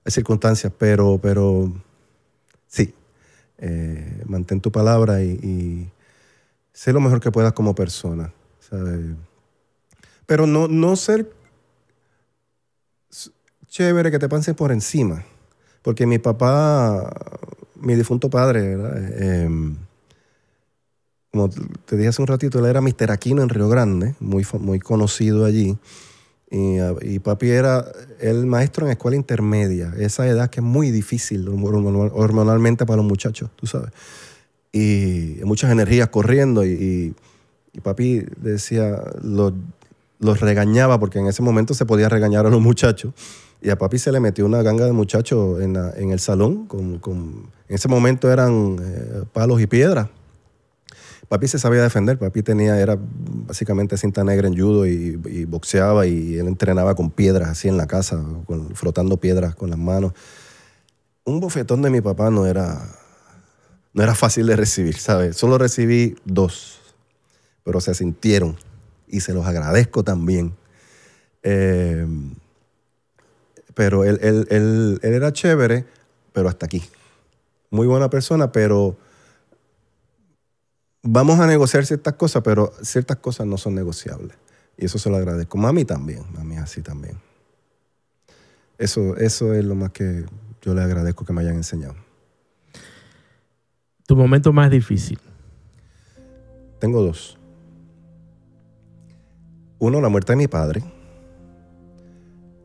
A: hay circunstancias, pero, pero sí, eh, mantén tu palabra y, sé lo mejor que puedas como persona. Pero no, no ser chévere que te pases por encima. Porque mi papá, mi difunto padre, em, como te dije hace un ratito, él era Mister Aquino en Río Grande, muy, muy conocido allí. Ah, y, papi era el maestro en escuela intermedia, esa edad que es muy difícil hormonalmente para los muchachos, tú sabes. Y muchas energías corriendo y, papi decía, los regañaba porque en ese momento se podía regañar a los muchachos y a papi se le metió una ganga de muchachos en, el salón. Con, en ese momento eran eh, palos y piedras. Papi se sabía defender. Papi tenía, era básicamente cinta negra en judo y, boxeaba y él entrenaba con piedras así en la casa, frotando piedras con las manos. Un bofetón de mi papá no era, no era fácil de recibir, ¿sabes? Solo recibí dos, pero se sintieron y se los agradezco también. Eh, pero él, él, él, él era chévere, pero hasta aquí. Muy buena persona, pero vamos a negociar ciertas cosas, pero ciertas cosas no son negociables. Y eso se lo agradezco. Mami también, mami así también. Eso, eso es lo más que yo le agradezco que me hayan enseñado.
B: ¿Tu momento más difícil?
A: Tengo dos. Uno, la muerte de mi padre.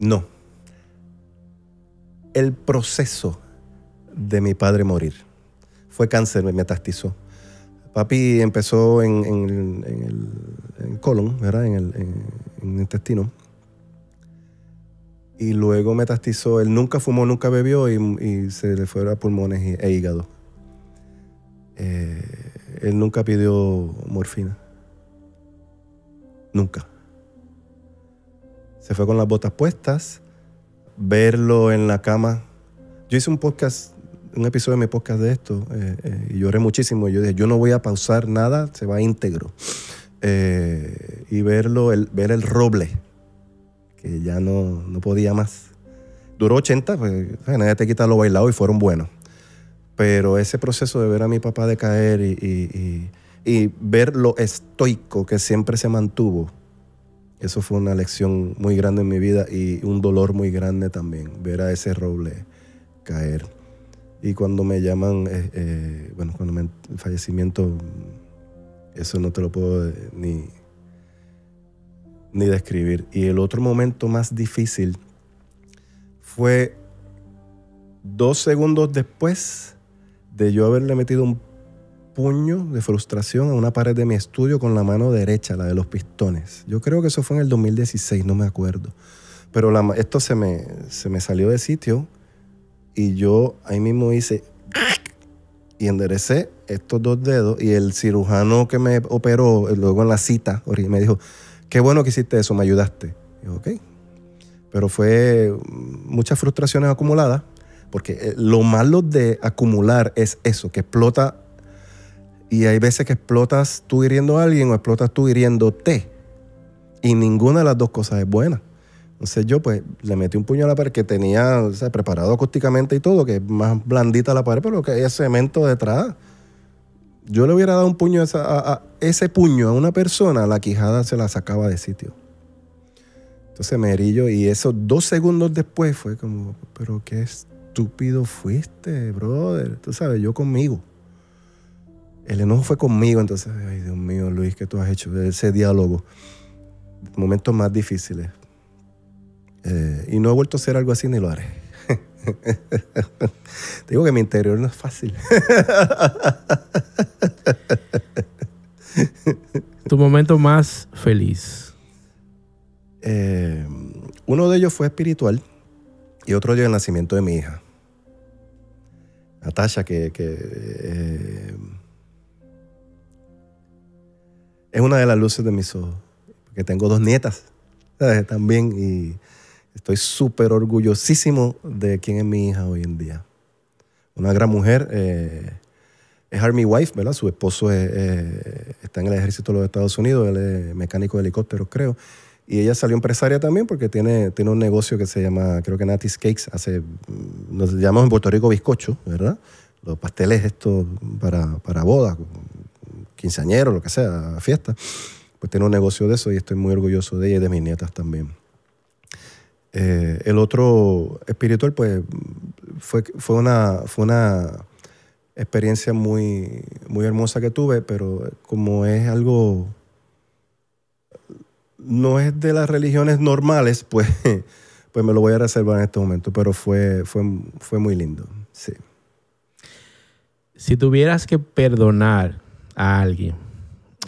A: No, el proceso de mi padre morir. Fue cáncer, me metastizó. Papi empezó en, el colon, ¿verdad? En el, intestino. Y luego metastizó. Él nunca fumó, nunca bebió y, se le fueron a pulmones y, e hígado. Eh, él nunca pidió morfina. Nunca. Se fue con las botas puestas verlo en la cama. Yo hice un podcast, un episodio de mi podcast de esto, eh, eh, y lloré muchísimo. Yo dije, yo no voy a pausar nada, se va íntegro. Eh, y verlo, el, ver el roble, que ya no, no podía más. Duró 80, pues, nadie te quita lo bailado y fueron buenos. Pero ese proceso de ver a mi papá decaer y, y ver lo estoico que siempre se mantuvo, eso fue una lección muy grande en mi vida y un dolor muy grande también, ver a ese roble caer. Y cuando me llaman, eh, eh, bueno, cuando me el fallecimiento, eso no te lo puedo eh, ni, ni describir. Y el otro momento más difícil fue dos segundos después de yo haberle metido un puño de frustración a una pared de mi estudio con la mano derecha, la de los pistones. Yo creo que eso fue en el 2016, no me acuerdo. Pero la, esto se me, se me salió de sitio y yo ahí mismo hice y enderecé estos dos dedos y el cirujano que me operó luego en la cita me dijo, qué bueno que hiciste eso, me ayudaste. ok. Pero fue mm, muchas frustraciones acumuladas porque eh, lo malo de acumular es eso, que explota y hay veces que explotas tú hiriendo a alguien o explotas tú hiriéndote. Y ninguna de las dos cosas es buena. Entonces yo pues le metí un puño a la pared que tenía preparado acústicamente y todo, que es más blandita la pared, pero que hay cemento detrás. Yo le hubiera dado un puño a, ese puño a una persona, la quijada se la sacaba de sitio. Entonces me yo y esos dos segundos después fue como, pero qué estúpido fuiste, brother. Tú sabes, yo conmigo el enojo fue conmigo, entonces, ay Dios mío, Luis, ¿qué tú has hecho? Ese diálogo, momentos más difíciles. Eh, y no he vuelto a ser algo así ni lo haré. Te digo que mi interior no es fácil.
B: ¿Tu momento más feliz? Eh,
A: uno de ellos fue espiritual y otro de el nacimiento de mi hija. Natasha, que, eh, es una de las luces de mis ojos, porque tengo dos nietas también y estoy súper orgullosísimo de quién es mi hija hoy en día. Una gran mujer, eh, es Army Wife, ¿verdad? Su esposo eh, está en el ejército de los Estados Unidos, él es mecánico de helicópteros, creo. Y ella salió empresaria también porque tiene, tiene un negocio que se llama, creo que Natis Cakes, hace, mm, nos llamamos en Puerto Rico bizcocho, ¿verdad? Los pasteles estos para, para bodas, quinceañero, lo que sea, fiesta. Pues tiene un negocio de eso y estoy muy orgulloso de ella y de mis nietas también. Eh, el otro espiritual, pues, fue, fue, una, fue una experiencia muy, muy hermosa que tuve, pero como es algo... No es de las religiones normales, pues, pues me lo voy a reservar en este momento, pero fue, fue, fue muy lindo,
B: sí. Si tuvieras que perdonar a alguien,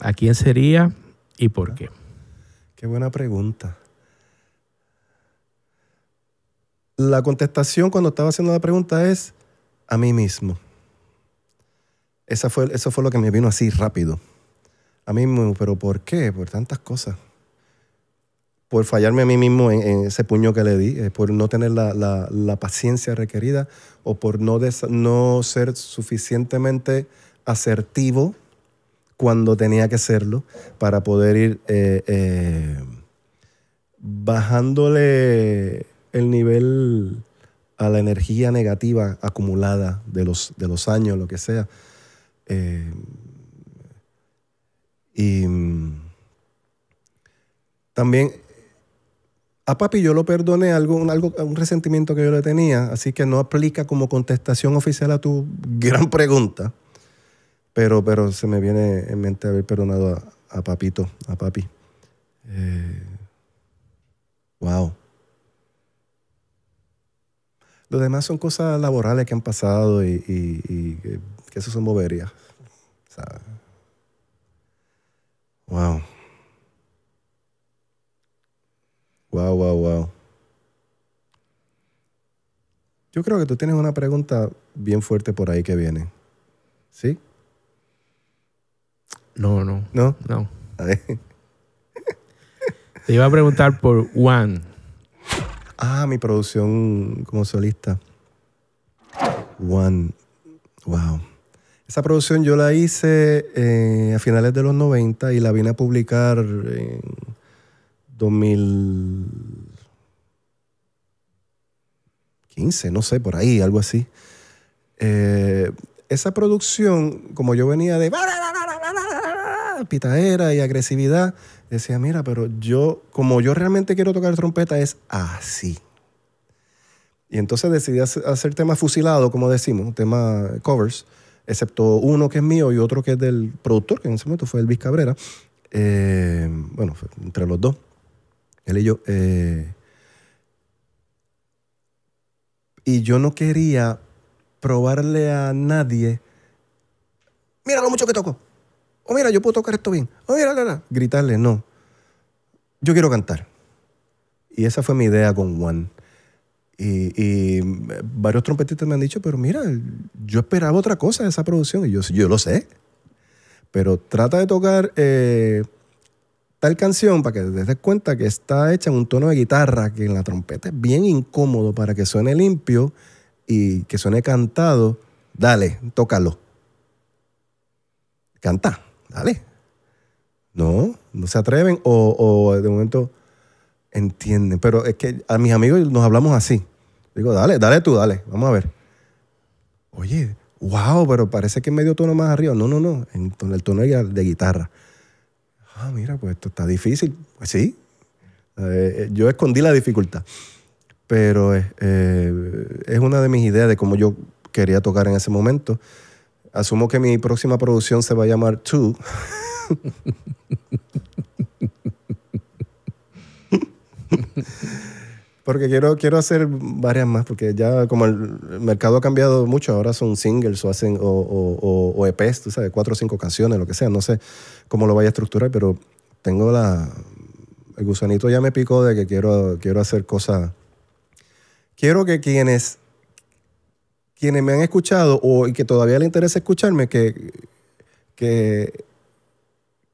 B: ¿a quién sería y por qué?
A: Qué buena pregunta. La contestación cuando estaba haciendo la pregunta es a mí mismo. Esa fue, eso fue lo que me vino así rápido. A mí mismo, pero ¿por qué? Por tantas cosas. Por fallarme a mí mismo en, ese puño que le di, eh, por no tener la, paciencia requerida o por no, no ser suficientemente asertivo cuando tenía que hacerlo para poder ir eh, eh, bajándole el nivel a la energía negativa acumulada de los, de los años, lo que sea. Eh, y mm, también a papi yo lo perdoné, algo, un, algo, un resentimiento que yo le tenía, así que no aplica como contestación oficial a tu gran pregunta. Pero, pero se me viene en mente haber perdonado a, papito, a papi. Eh, wow. Lo demás son cosas laborales que han pasado y, que, eso son boberías. wow. Wow, wow, wow. Yo creo que tú tienes una pregunta bien fuerte por ahí que viene. ¿Sí?
B: No, no. ¿No? No. A ver. Te iba a preguntar por
A: Juan. Ah, mi producción como solista. Juan. Wow. Esa producción yo la hice eh, a finales de los 90 y la vine a publicar en 2015, no sé, por ahí, algo así. Eh, esa producción, como yo venía de pitadera y agresividad. Decía, mira, pero yo, como yo realmente quiero tocar trompeta, es así. Y entonces decidí hacer tema fusilado como decimos, tema covers, excepto uno que es mío y otro que es del productor, que en ese momento fue Elvis Cabrera. Eh, bueno, entre los dos, él y yo. Eh, y yo no quería probarle a nadie, mira lo mucho que toco oh, mira, yo puedo tocar esto bien, oh, mira, gritarle, no. Yo quiero cantar. Y esa fue mi idea con Juan. Y, varios trompetistas me han dicho, pero mira, yo esperaba otra cosa de esa producción. Y yo, yo lo sé. Pero trata de tocar eh, tal canción para que te des cuenta que está hecha en un tono de guitarra que en la trompeta es bien incómodo para que suene limpio y que suene cantado. Dale, tócalo. Canta dale. No, no se atreven o, de momento entienden. Pero es que a mis amigos nos hablamos así. Digo, dale, dale tú, dale, vamos a ver. Oye, wow, pero parece que medio tono más arriba. No, no, no, en el tono de guitarra. Ah, mira, pues esto está difícil. Pues sí, eh, yo escondí la dificultad. Pero eh, es una de mis ideas de cómo yo quería tocar en ese momento. Asumo que mi próxima producción se va a llamar Two. porque quiero, quiero hacer varias más, porque ya como el mercado ha cambiado mucho, ahora son singles o hacen o, o, EPs, tú sabes, cuatro o cinco canciones, lo que sea. No sé cómo lo vaya a estructurar, pero tengo la. El gusanito ya me picó de que quiero, quiero hacer cosas. Quiero que quienes quienes me han escuchado o y que todavía le interesa escucharme, que, que,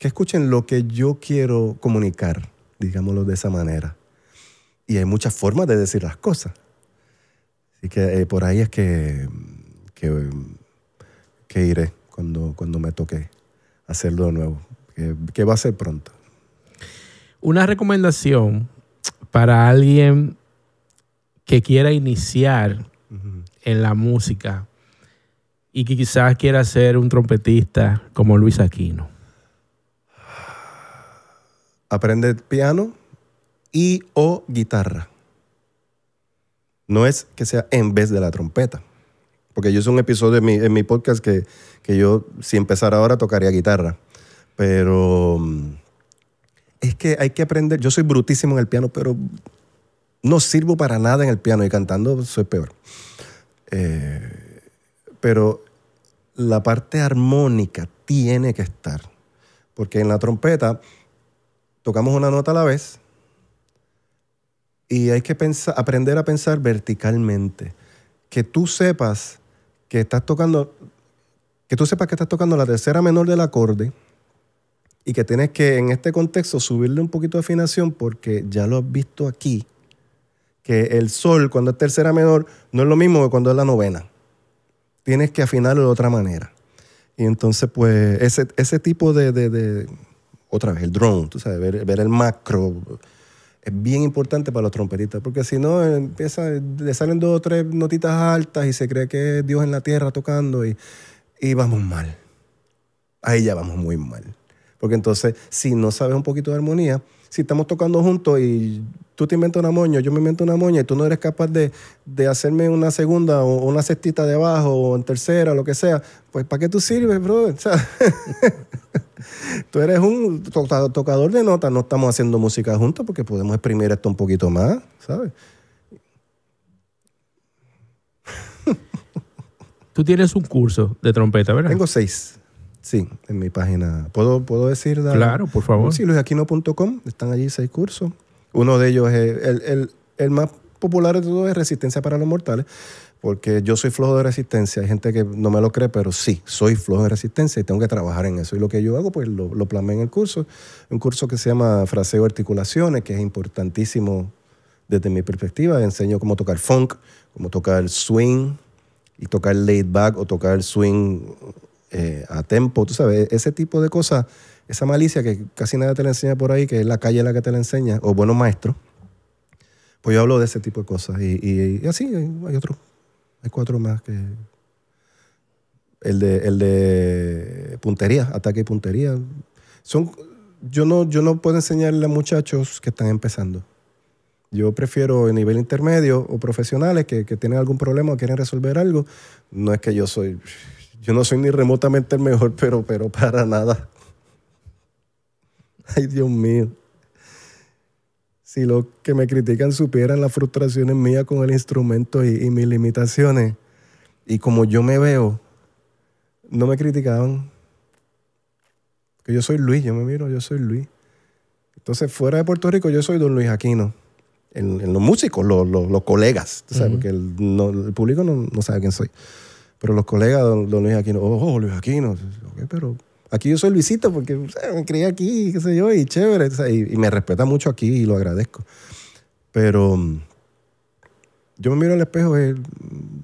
A: escuchen lo que yo quiero comunicar, digámoslo de esa manera. Y hay muchas formas de decir las cosas. Así que eh, por ahí es que, que, iré cuando, cuando me toque hacerlo de nuevo, que, que va a ser pronto.
B: Una recomendación para alguien que quiera iniciar en la música y que quizás quiera ser un trompetista como Luis Aquino? Aprende piano y o
A: guitarra. No es que sea en vez de la trompeta. Porque yo hice un episodio en mi, podcast que, que yo, si empezara ahora, tocaría guitarra. Pero mm, es que hay que aprender. Yo soy brutísimo en el piano, pero no sirvo para nada en el piano y cantando soy peor. Eh, pero la parte armónica tiene que estar, porque en la trompeta tocamos una nota a la vez y hay que aprender a pensar verticalmente. Que tú sepas que estás tocando, que tú sepas que estás tocando la tercera menor del acorde y que tienes que en este contexto subirle un poquito de afinación porque ya lo has visto aquí que el sol cuando es tercera menor no es lo mismo que cuando es la novena. Tienes que afinarlo de otra manera. Y entonces, pues, ese, ese tipo de, otra vez, el drone, tú sabes, ver, el macro, es bien importante para los trompetistas, porque si no, empieza, le salen dos o tres notitas altas y se cree que es Dios en la tierra tocando y, y vamos mal. Ahí ya vamos muy mal. Porque entonces, si no sabes un poquito de armonía, si estamos tocando juntos y tú te inventas una moña, yo me invento una moña y tú no eres capaz de, hacerme una segunda o una cestita de abajo o en tercera, o lo que sea, pues ¿para qué tú sirves, brother? tú eres un tocador de notas, no estamos haciendo música juntos porque podemos exprimir esto un poquito más, ¿sabes? Tú tienes un curso de trompeta, ¿verdad? Tengo seis. Sí, en mi página. ¿Puedo, puedo decir? Claro, por favor. Sí, luisaquino.com, Están allí seis cursos. Uno de ellos es el, más popular de todos es Resistencia para los Mortales, porque yo soy flojo de resistencia. Hay gente que no me lo cree, pero sí, soy flojo de resistencia y tengo que trabajar en eso. Y lo que yo hago, pues lo, lo en el curso. Un curso que se llama Fraseo Articulaciones, que es importantísimo desde mi perspectiva. Enseño cómo tocar funk, cómo tocar swing y tocar laid back o tocar swing eh, a tempo. Tú sabes, ese tipo de cosas esa malicia que casi nadie te la enseña por ahí, que es la calle la que te la enseña, o buenos maestros. Pues yo hablo de ese tipo de cosas. Y, así hay otro. hay cuatro más que... El de, el de puntería, ataque y puntería. Son, yo, no, yo no puedo enseñarle a muchachos que están empezando. Yo prefiero el nivel intermedio o profesionales que, que tienen algún problema o quieren resolver algo. No es que yo soy, yo no soy ni remotamente el mejor, pero, pero para nada. Ay, Dios mío. Si los que me critican supieran las frustraciones mías con el instrumento y, mis limitaciones, y como yo me veo, no me criticaban. Que yo soy Luis, yo me miro, yo soy Luis. Entonces, fuera de Puerto Rico, yo soy don Luis Aquino. En, los músicos, los, colegas, sabes? porque el, público no, sabe quién soy. Pero los colegas, don, Luis Aquino, oh, Luis Aquino, okay, pero Aquí yo soy Luisito porque me crié aquí, qué sé yo, y chévere. y, me respeta mucho aquí y lo agradezco. Pero mm, yo me miro al espejo,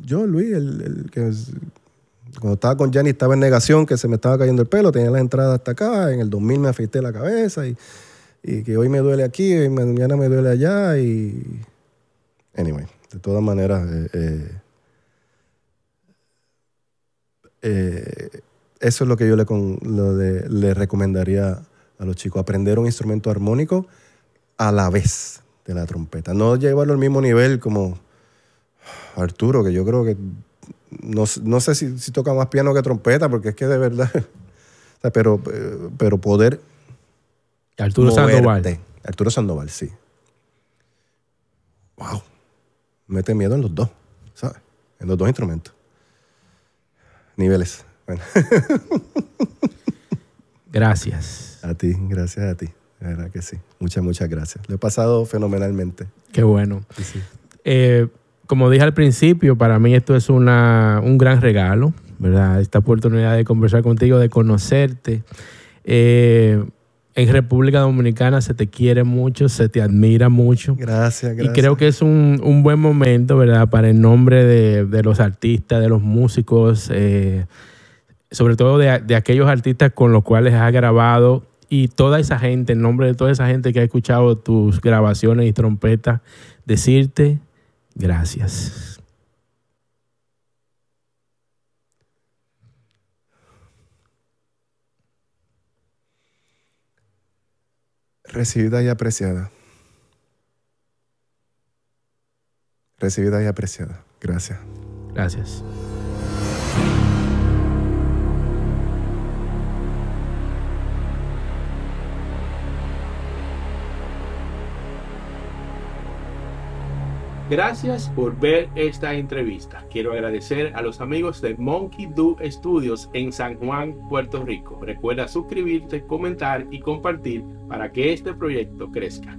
A: yo, Luis, el, cuando estaba con Jenny estaba en negación, que se me estaba cayendo el pelo, tenía la entrada hasta acá, en el 2000 me afeité la cabeza y, que hoy me duele aquí, y mañana me duele allá y... Anyway, de todas maneras... eh, eh, eh eso es lo que yo le, le recomendaría a los chicos, aprender un instrumento armónico a la vez de la trompeta. No llevarlo al mismo nivel como Arturo, que yo creo que no, sé si, toca más piano que trompeta, porque es que de verdad, pero, pero poder... Arturo Sandoval. Arturo Sandoval, sí. Wow. Mete miedo en los dos, ¿sabes? En los dos instrumentos. Niveles. gracias. A ti, gracias a ti. La verdad que sí. Muchas, muchas gracias. Lo he pasado fenomenalmente.
B: Qué bueno. Eh, como dije al principio, para mí esto es una, un gran regalo, ¿verdad? Esta oportunidad de conversar contigo, de conocerte. Eh, en República Dominicana se te quiere mucho, se te admira mucho. Gracias, gracias. Y creo que es un, un buen momento, ¿verdad? Para el nombre de, de los artistas, de los músicos, eh, sobre todo de, aquellos artistas con los cuales has grabado y toda esa gente, en nombre de toda esa gente que ha escuchado tus grabaciones y trompetas, decirte gracias.
A: Recibida y apreciada. Recibida y apreciada. Gracias.
B: Gracias. Gracias por ver esta entrevista. Quiero agradecer a los amigos de Monkey Do Studios en San Juan, Puerto Rico. Recuerda suscribirte, comentar y compartir para que este proyecto crezca.